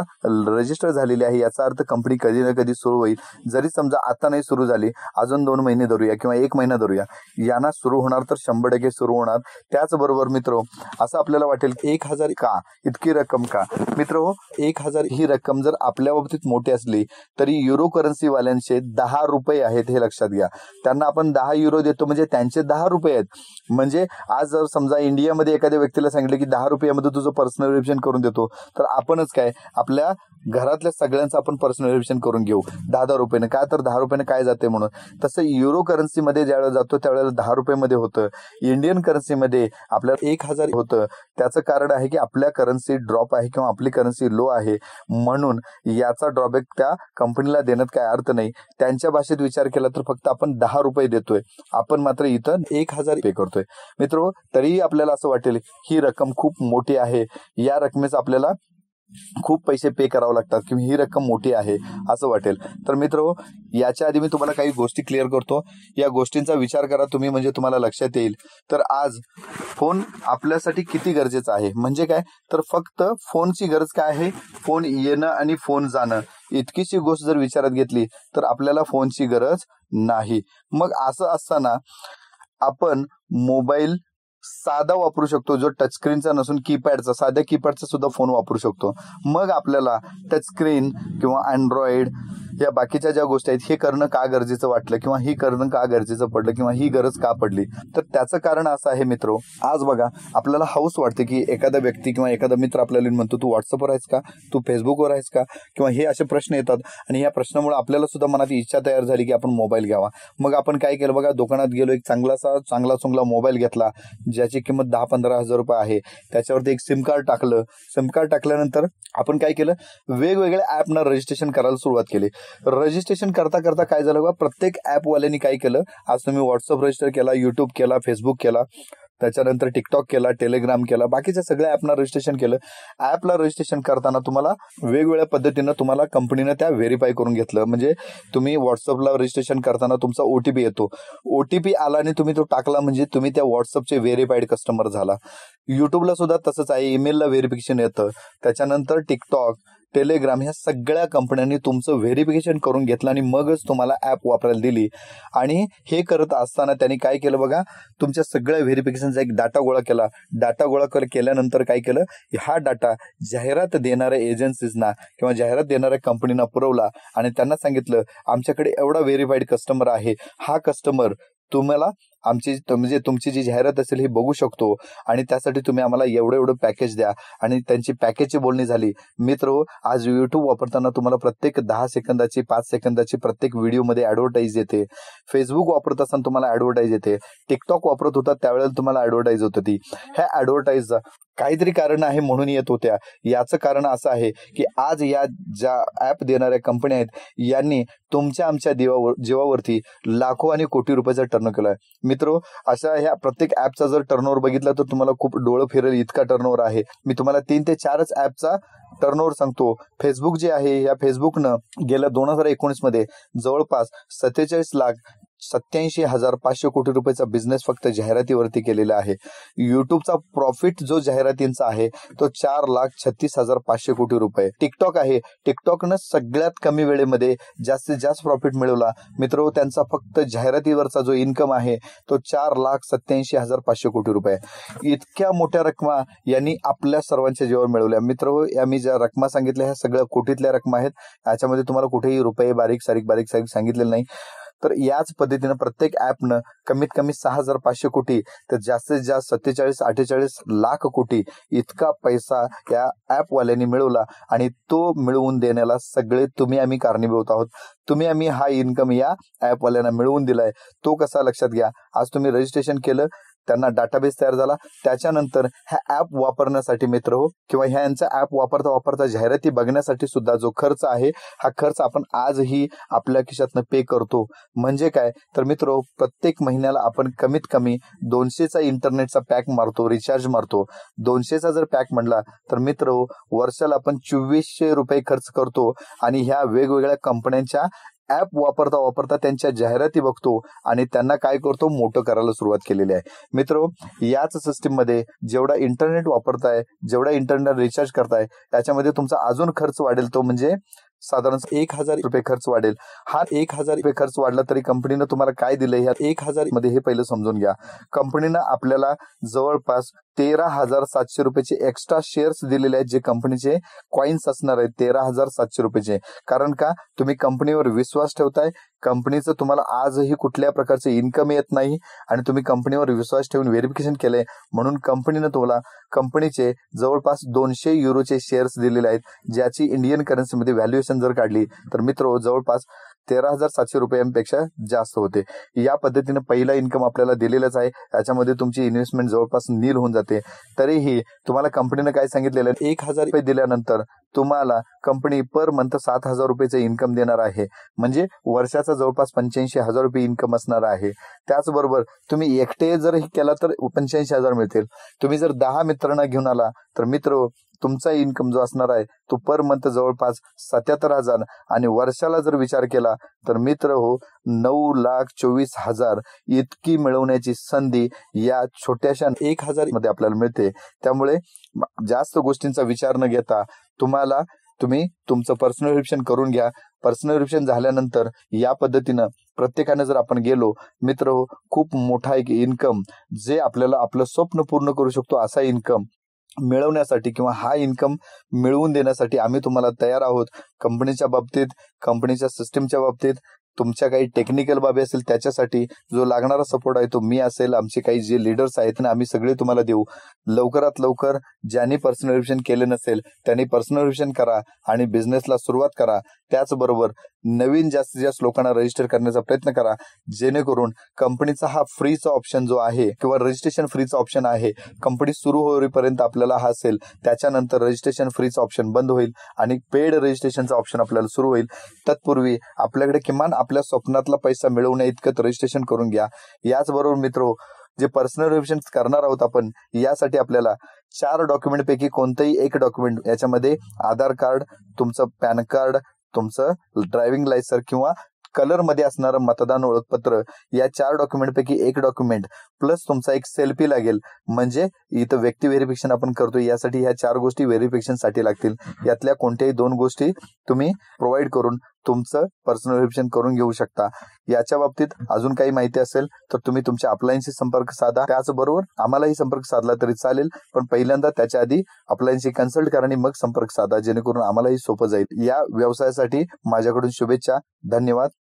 रजिस्टर झालेली आहे याचा अर्थ कंपनी कधी ना कधी सुरू होईल जरी समजा आता नाही सुरू झाली अजून दोन महिने धरूया किंवा एक महिना धरूया यांना सुरू होणार तर शंभर टक्के सुरू होणार त्याचबरोबर मित्र असं आपल्याला वाटेल की एक हजार का इतकी रक्कम का मित्र हो, एक हजार ही रक्कम जर आपल्या बाबतीत मोठी असली तरी युरो करन्सी वाल्यांचे दहा रुपये आहेत हे लक्षात घ्या त्यांना आपण दहा युरो देतो म्हणजे त्यांचे दहा रुपये आहेत म्हणजे आज जर समजा इंडियामध्ये एखाद्या व्यक्तीला सांगितलं की दहा रुपयामध्ये तुझं पर्सनल रिव्हिजन करून देतो तर आपणच काय आपल्या घरातल्या सगळ्यांचं आपण पर्सनल रिव्हिजन करून घेऊ दहा दहा रुपयाने का तर दहा रुपयाने काय जाते म्हणून तसं युरो करन्सीमध्ये ज्यावेळेला जातो त्यावेळेला दहा रुपयामध्ये होतं इंडियन करन्सीमध्ये आपल्याला एक हजार होतं त्याचं कारण आहे की आपल्या करन्सी ड्रॉप आहे किंवा आपली करन्सी लो आहे म्हणून याचा ड्रॉबॅक त्या कंपनीला देण्यात काय अर्थ नाही त्यांच्या भाषेत विचार केला तर फक्त आपण दहा रुपये देतोय आपण मात्र इथं एक हजार पे करतोय मित्र तरीही आपल्याला असं वाटेल ही रक्कम खूप मोठी आहे या रकमेचा आपल्याला खूप पैसे पे करावे लागतात किंवा ही रक्कम मोठी आहे असं वाटेल तर मित्र याच्या आधी मी तुम्हाला काही गोष्टी क्लिअर करतो या गोष्टींचा विचार करा तुम्ही म्हणजे तुम्हाला लक्षात येईल तर आज फोन आपल्यासाठी किती गरजेचा आहे म्हणजे काय तर फक्त फोनची गरज काय आहे फोन येणं आणि फोन जाणं इतकीशी गोष्ट जर विचारात घेतली तर आपल्याला फोनची गरज नाही मग असं असताना आपण मोबाईल साधा वापरू शकतो जो टच स्क्रीनचा नसून कीपॅडचा साध्या कीपॅडचा सुद्धा फोन वापरू शकतो मग आपल्याला टच स्क्रीन किंवा अँड्रॉइड या बाकीच्या ज्या गोष्टी आहेत हे करणं का गरजेचं वाटलं किंवा ही करणं का गरजेचं पडलं किंवा ही गरज का पडली तर त्याचं कारण असं आहे मित्र आज बघा आपल्याला हाऊस वाटते की एखादा व्यक्ती किंवा एखादा मित्र आपल्याला म्हणतो तू व्हॉट्सअपवर आहेस का तू फेसबुकवर आहेस का किंवा हे असे प्रश्न येतात आणि या प्रश्नामुळे आपल्याला सुद्धा मनात इच्छा तयार झाली की आपण मोबाईल घ्यावा मग आपण काय केलं बघा दुकानात गेलो एक चांगलासा चांगला चुंगला मोबाईल घेतला ज्याची किंमत दहा पंधरा हजार रुपये आहे त्याच्यावरती एक सिम कार्ड टाकलं सिम कार्ड टाकल्यानंतर आपण काय केलं वेगवेगळ्या न रजिस्ट्रेशन करायला सुरुवात केली रजिस्ट्रेशन करता करता काय झालं बा प्रत्येक ॲपवाल्यांनी काय केलं आज तुम्ही व्हॉट्सअप रजिस्टर केला युट्यूब केला फेसबुक केला त्याच्यानंतर टिकटॉक केला टेलिग्राम केला बाकीच्या सगळ्या ऍपला रजिस्ट्रेशन केलं ऍपला रजिस्ट्रेशन करताना तुम्हाला वेगवेगळ्या पद्धतीनं तुम्हाला कंपनीनं त्या व्हेरीफाय करून घेतलं म्हणजे तुम्ही व्हॉट्सअपला रजिस्ट्रेशन करताना तुमचा ओटीपी येतो ओटीपी आला आणि तुम्ही तो टाकला म्हणजे तुम्ही त्या व्हॉट्सअपचे व्हेरीफाईड कस्टमर झाला युट्यूबला सुद्धा तसंच आहे ईमेलला व्हेरिफिकेशन येतं त्याच्यानंतर टिकटॉक टेलिग्राम ह्या सगळ्या कंपन्यांनी तुमचं व्हेरिफिकेशन करून घेतलं आणि मगच तुम्हाला ॲप वापरायला दिली आणि हे करत असताना त्यांनी काय केलं बघा तुमच्या सगळ्या व्हेरिफिकेशनचा एक डाटा गोळा केला डाटा गोळा कर केल्यानंतर काय केलं हा डाटा जाहिरात देणाऱ्या एजन्सीजना किंवा जाहिरात देणाऱ्या कंपनीना पुरवला आणि त्यांना सांगितलं आमच्याकडे एवढा व्हेरीफाईड कस्टमर आहे हा कस्टमर तुम्हाला आमची म्हणजे तुमची जी जाहिरात असेल ही बघू शकतो आणि त्यासाठी तुम्ही आम्हाला एवढं एवढं पॅकेज द्या आणि त्यांची पॅकेजची बोलणी झाली मित्र आज युट्यूब वापरताना तुम्हाला प्रत्येक दहा सेकंदाची पाच सेकंदाची प्रत्येक व्हिडिओमध्ये ऍडव्हर्टाईज येते फेसबुक वापरत असताना तुम्हाला ऍडव्हर्टाईज येते टिकटॉक वापरत होता त्यावेळेला तुम्हाला ऍडव्हर्टाईज होत होती ह्या ऍडव्हर्टाईज काहीतरी कारण आहे म्हणून येत होत्या याचं कारण असं आहे की आज या ज्या ऍप देणाऱ्या कंपन्या आहेत यांनी तुमच्या आमच्या जीवावरती लाखो आणि कोटी रुपयाचा टर्न केलंय मित्र अशा ह्या प्रत्येक ऍपचा जर टर्नओव्हर बघितला तर तुम्हाला खूप डोळं फिरेल इतका टर्नओव्हर आहे मी तुम्हाला तीन ते चारच ऍपचा टर्नओव्हर सांगतो फेसबुक जे आहे या न गेल्या दोन हजार एकोणीस मध्ये जवळपास सत्तेचाळीस लाख सत्याऐंशी हजार पाचशे कोटी रुपयाचा बिझनेस फक्त जाहिरातीवरती केलेला आहे युट्यूबचा प्रॉफिट जो जाहिरातींचा आहे तो चार लाख छत्तीस हजार पाचशे कोटी रुपये टिकटॉक आहे टिकटॉकनं सगळ्यात कमी वेळेमध्ये जास्तीत जास्त प्रॉफिट मिळवला मित्र त्यांचा फक्त जाहिरातीवरचा जो इन्कम आहे तो चार लाख सत्याऐंशी हजार पाचशे कोटी रुपये इतक्या मोठ्या रकमा यांनी आपल्या सर्वांच्या जेव्हा मिळवल्या मित्र या मी ज्या रकमा सांगितल्या ह्या सगळ्या कोटीतल्या रकमा आहेत त्याच्यामध्ये तुम्हाला कुठेही रुपये बारीक सारीक बारीक सारीक सांगितलेलं नाही तर याच पद्धतीनं प्रत्येक ऍपनं कमीत कमी सहा हजार पाचशे कोटी तर जास्तीत जास्त सत्तेचाळीस अठ्ठेचाळीस लाख कोटी इतका पैसा या ऍपवाल्यांनी मिळवला आणि तो मिळवून देण्याला सगळे तुम्ही आम्ही कारणीभूत आहोत तुम्ही आम्ही हा इन्कम या ऍपवाल्यांना मिळवून दिलाय तो कसा लक्षात घ्या आज तुम्ही रजिस्ट्रेशन केलं त्यांना डाटाबेस तयार झाला त्याच्यानंतर ह्या ऍप वापरण्यासाठी मित्र हो किंवा यांचा ऍप वापरता वापरता जाहिराती बघण्यासाठी सुद्धा जो खर्च आहे हा खर्च आपण आजही आपल्या खिशातनं पे करतो म्हणजे काय तर मित्र हो, प्रत्येक महिन्याला आपण कमीत कमी दोनशेचा इंटरनेटचा पॅक मारतो रिचार्ज मारतो दोनशेचा जर पॅक म्हणला तर मित्र हो, वर्षाला आपण चोवीसशे रुपये खर्च करतो आणि ह्या वेगवेगळ्या कंपन्यांच्या ऍप वापरता वापरता त्यांच्या जाहिराती बघतो आणि त्यांना काय करतो मोठं करायला सुरुवात केलेली आहे मित्र याच सिस्टीम मध्ये जेवढा इंटरनेट वापरताय जेवढा इंटरनेट रिचार्ज करताय त्याच्यामध्ये तुमचा अजून खर्च वाढेल तो म्हणजे साधारण एक हजार रुपये खर्च वाढेल हा एक हजार रुपये खर्च वाढला तरी कंपनीनं तुम्हाला काय दिलंय ह्या एक हजार मध्ये हे पहिलं समजून घ्या कंपनीनं आपल्याला जवळपास तेरा हजार सातशे रुपयाचे एक्स्ट्रा शेअर्स दिलेले आहेत जे कंपनीचे कॉइन्स असणार आहेत तेरा हजार सातशे रुपयाचे कारण का तुम्ही कंपनीवर विश्वास ठेवताय कंपनीचं तुम्हाला आजही कुठल्या प्रकारचं इन्कम येत नाही आणि तुम्ही कंपनीवर विश्वास ठेवून व्हेरिफिकेशन केलंय म्हणून कंपनीनं तुम्हाला कंपनीचे जवळपास दोनशे युरोचे शेअर्स दिलेले आहेत ज्याची इंडियन करन्सीमध्ये व्हॅल्युएशन जर काढली तर मित्र जवळपास तेरा हजार सातशे रुपयांपेक्षा जास्त होते या पद्धतीने पहिला इन्कम आपल्याला दिलेलाच आहे याच्यामध्ये तुमची इन्व्हेस्टमेंट जवळपास नील होऊन जाते तरीही तुम्हाला कंपनीने काय सांगितलेलं आहे एक हजार रुपये दिल्यानंतर तुम्हाला कंपनी पर मंथ सात हजार रुपयेचं इन्कम देणार आहे म्हणजे वर्षाचा जवळपास पंच्याऐंशी हजार रुपये इन्कम असणार आहे त्याचबरोबर तुम्ही एकटे जर केला तर पंच्याऐंशी हजार मिळतील तुम्ही जर दहा मित्रांना घेऊन आला तर मित्र तुमचा इन्कम जो असणार आहे तो पर मंथ जवळपास सत्याहत्तर हजार आणि वर्षाला जर विचार केला तर मित्र हो नऊ लाख चोवीस हजार इतकी मिळवण्याची संधी या छोट्याशा एक हजार मध्ये आपल्याला मिळते त्यामुळे जास्त गोष्टींचा विचार न घेता तुम्हाला तुम्ही तुमचं पर्सनल रिप्शन करून घ्या पर्सनल रिप्शन झाल्यानंतर या पद्धतीनं प्रत्येकाने जर आपण गेलो मित्र हो खूप मोठा एक इन्कम जे आपल्याला आपलं स्वप्न पूर्ण करू शकतो असा इन्कम मिळवण्यासाठी किंवा हा इन्कम मिळवून देण्यासाठी आम्ही तुम्हाला तयार आहोत कंपनीच्या बाबतीत कंपनीच्या सिस्टीमच्या बाबतीत तुमच्या काही टेक्निकल बाबी असेल त्याच्यासाठी जो लागणारा सपोर्ट आहे तो मी असेल आमचे काही जे लिडर्स आहेत ना आम्ही सगळे तुम्हाला देऊ लवकरात लवकर ज्यांनी पर्सनल रिव्हिजन केले नसेल त्यांनी पर्सनल रिव्हिजन करा आणि बिझनेसला सुरुवात करा त्याचबरोबर नवीन जास्तीत जास्त लोकांना रजिस्टर करण्याचा प्रयत्न करा जेणेकरून कंपनीचा हा फ्रीचा ऑप्शन जो आहे किंवा रजिस्ट्रेशन फ्रीचा ऑप्शन आहे कंपनी सुरू होईपर्यंत आपल्याला हा असेल त्याच्यानंतर रजिस्ट्रेशन फ्रीचा ऑप्शन बंद होईल आणि पेड रजिस्ट्रेशनचा ऑप्शन आपल्याला सुरू होईल तत्पूर्वी आपल्याकडे किमान आपल्या स्वप्नातला पैसा मिळवण्या इतकं रजिस्ट्रेशन करून घ्या याचबरोबर मित्र जे पर्सनल रिव्हिजन करणार आहोत आपण यासाठी आपल्याला चार डॉक्युमेंट पैकी कोणतंही एक डॉक्युमेंट याच्यामध्ये आधार कार्ड तुमचं पॅन कार्ड तुमचं ड्रायव्हिंग लायसन किंवा कलर मध्ये असणारं मतदान ओळखपत्र या चार डॉक्युमेंटपैकी पैकी एक डॉक्युमेंट प्लस तुमचा एक सेल्फी लागेल म्हणजे इथं व्यक्ती व्हेरिफिकेशन आपण करतो यासाठी ह्या चार गोष्टी व्हेरिफिकेशन साठी लागतील यातल्या कोणत्याही दोन गोष्टी तुम्ही प्रोव्हाइड करून तुमचं पर्सनल व्हेरिफिकेशन करून घेऊ शकता याच्या बाबतीत अजून काही माहिती असेल तर तुम्ही तुमच्या अप्लायन्सशी संपर्क साधा त्याचबरोबर आम्हालाही संपर्क साधला तरी चालेल पण पहिल्यांदा त्याच्या आधी अपलायन्सशी कन्सल्ट करा आणि मग संपर्क साधा जेणेकरून आम्हालाही सोपं जाईल या व्यवसायासाठी माझ्याकडून शुभेच्छा धन्यवाद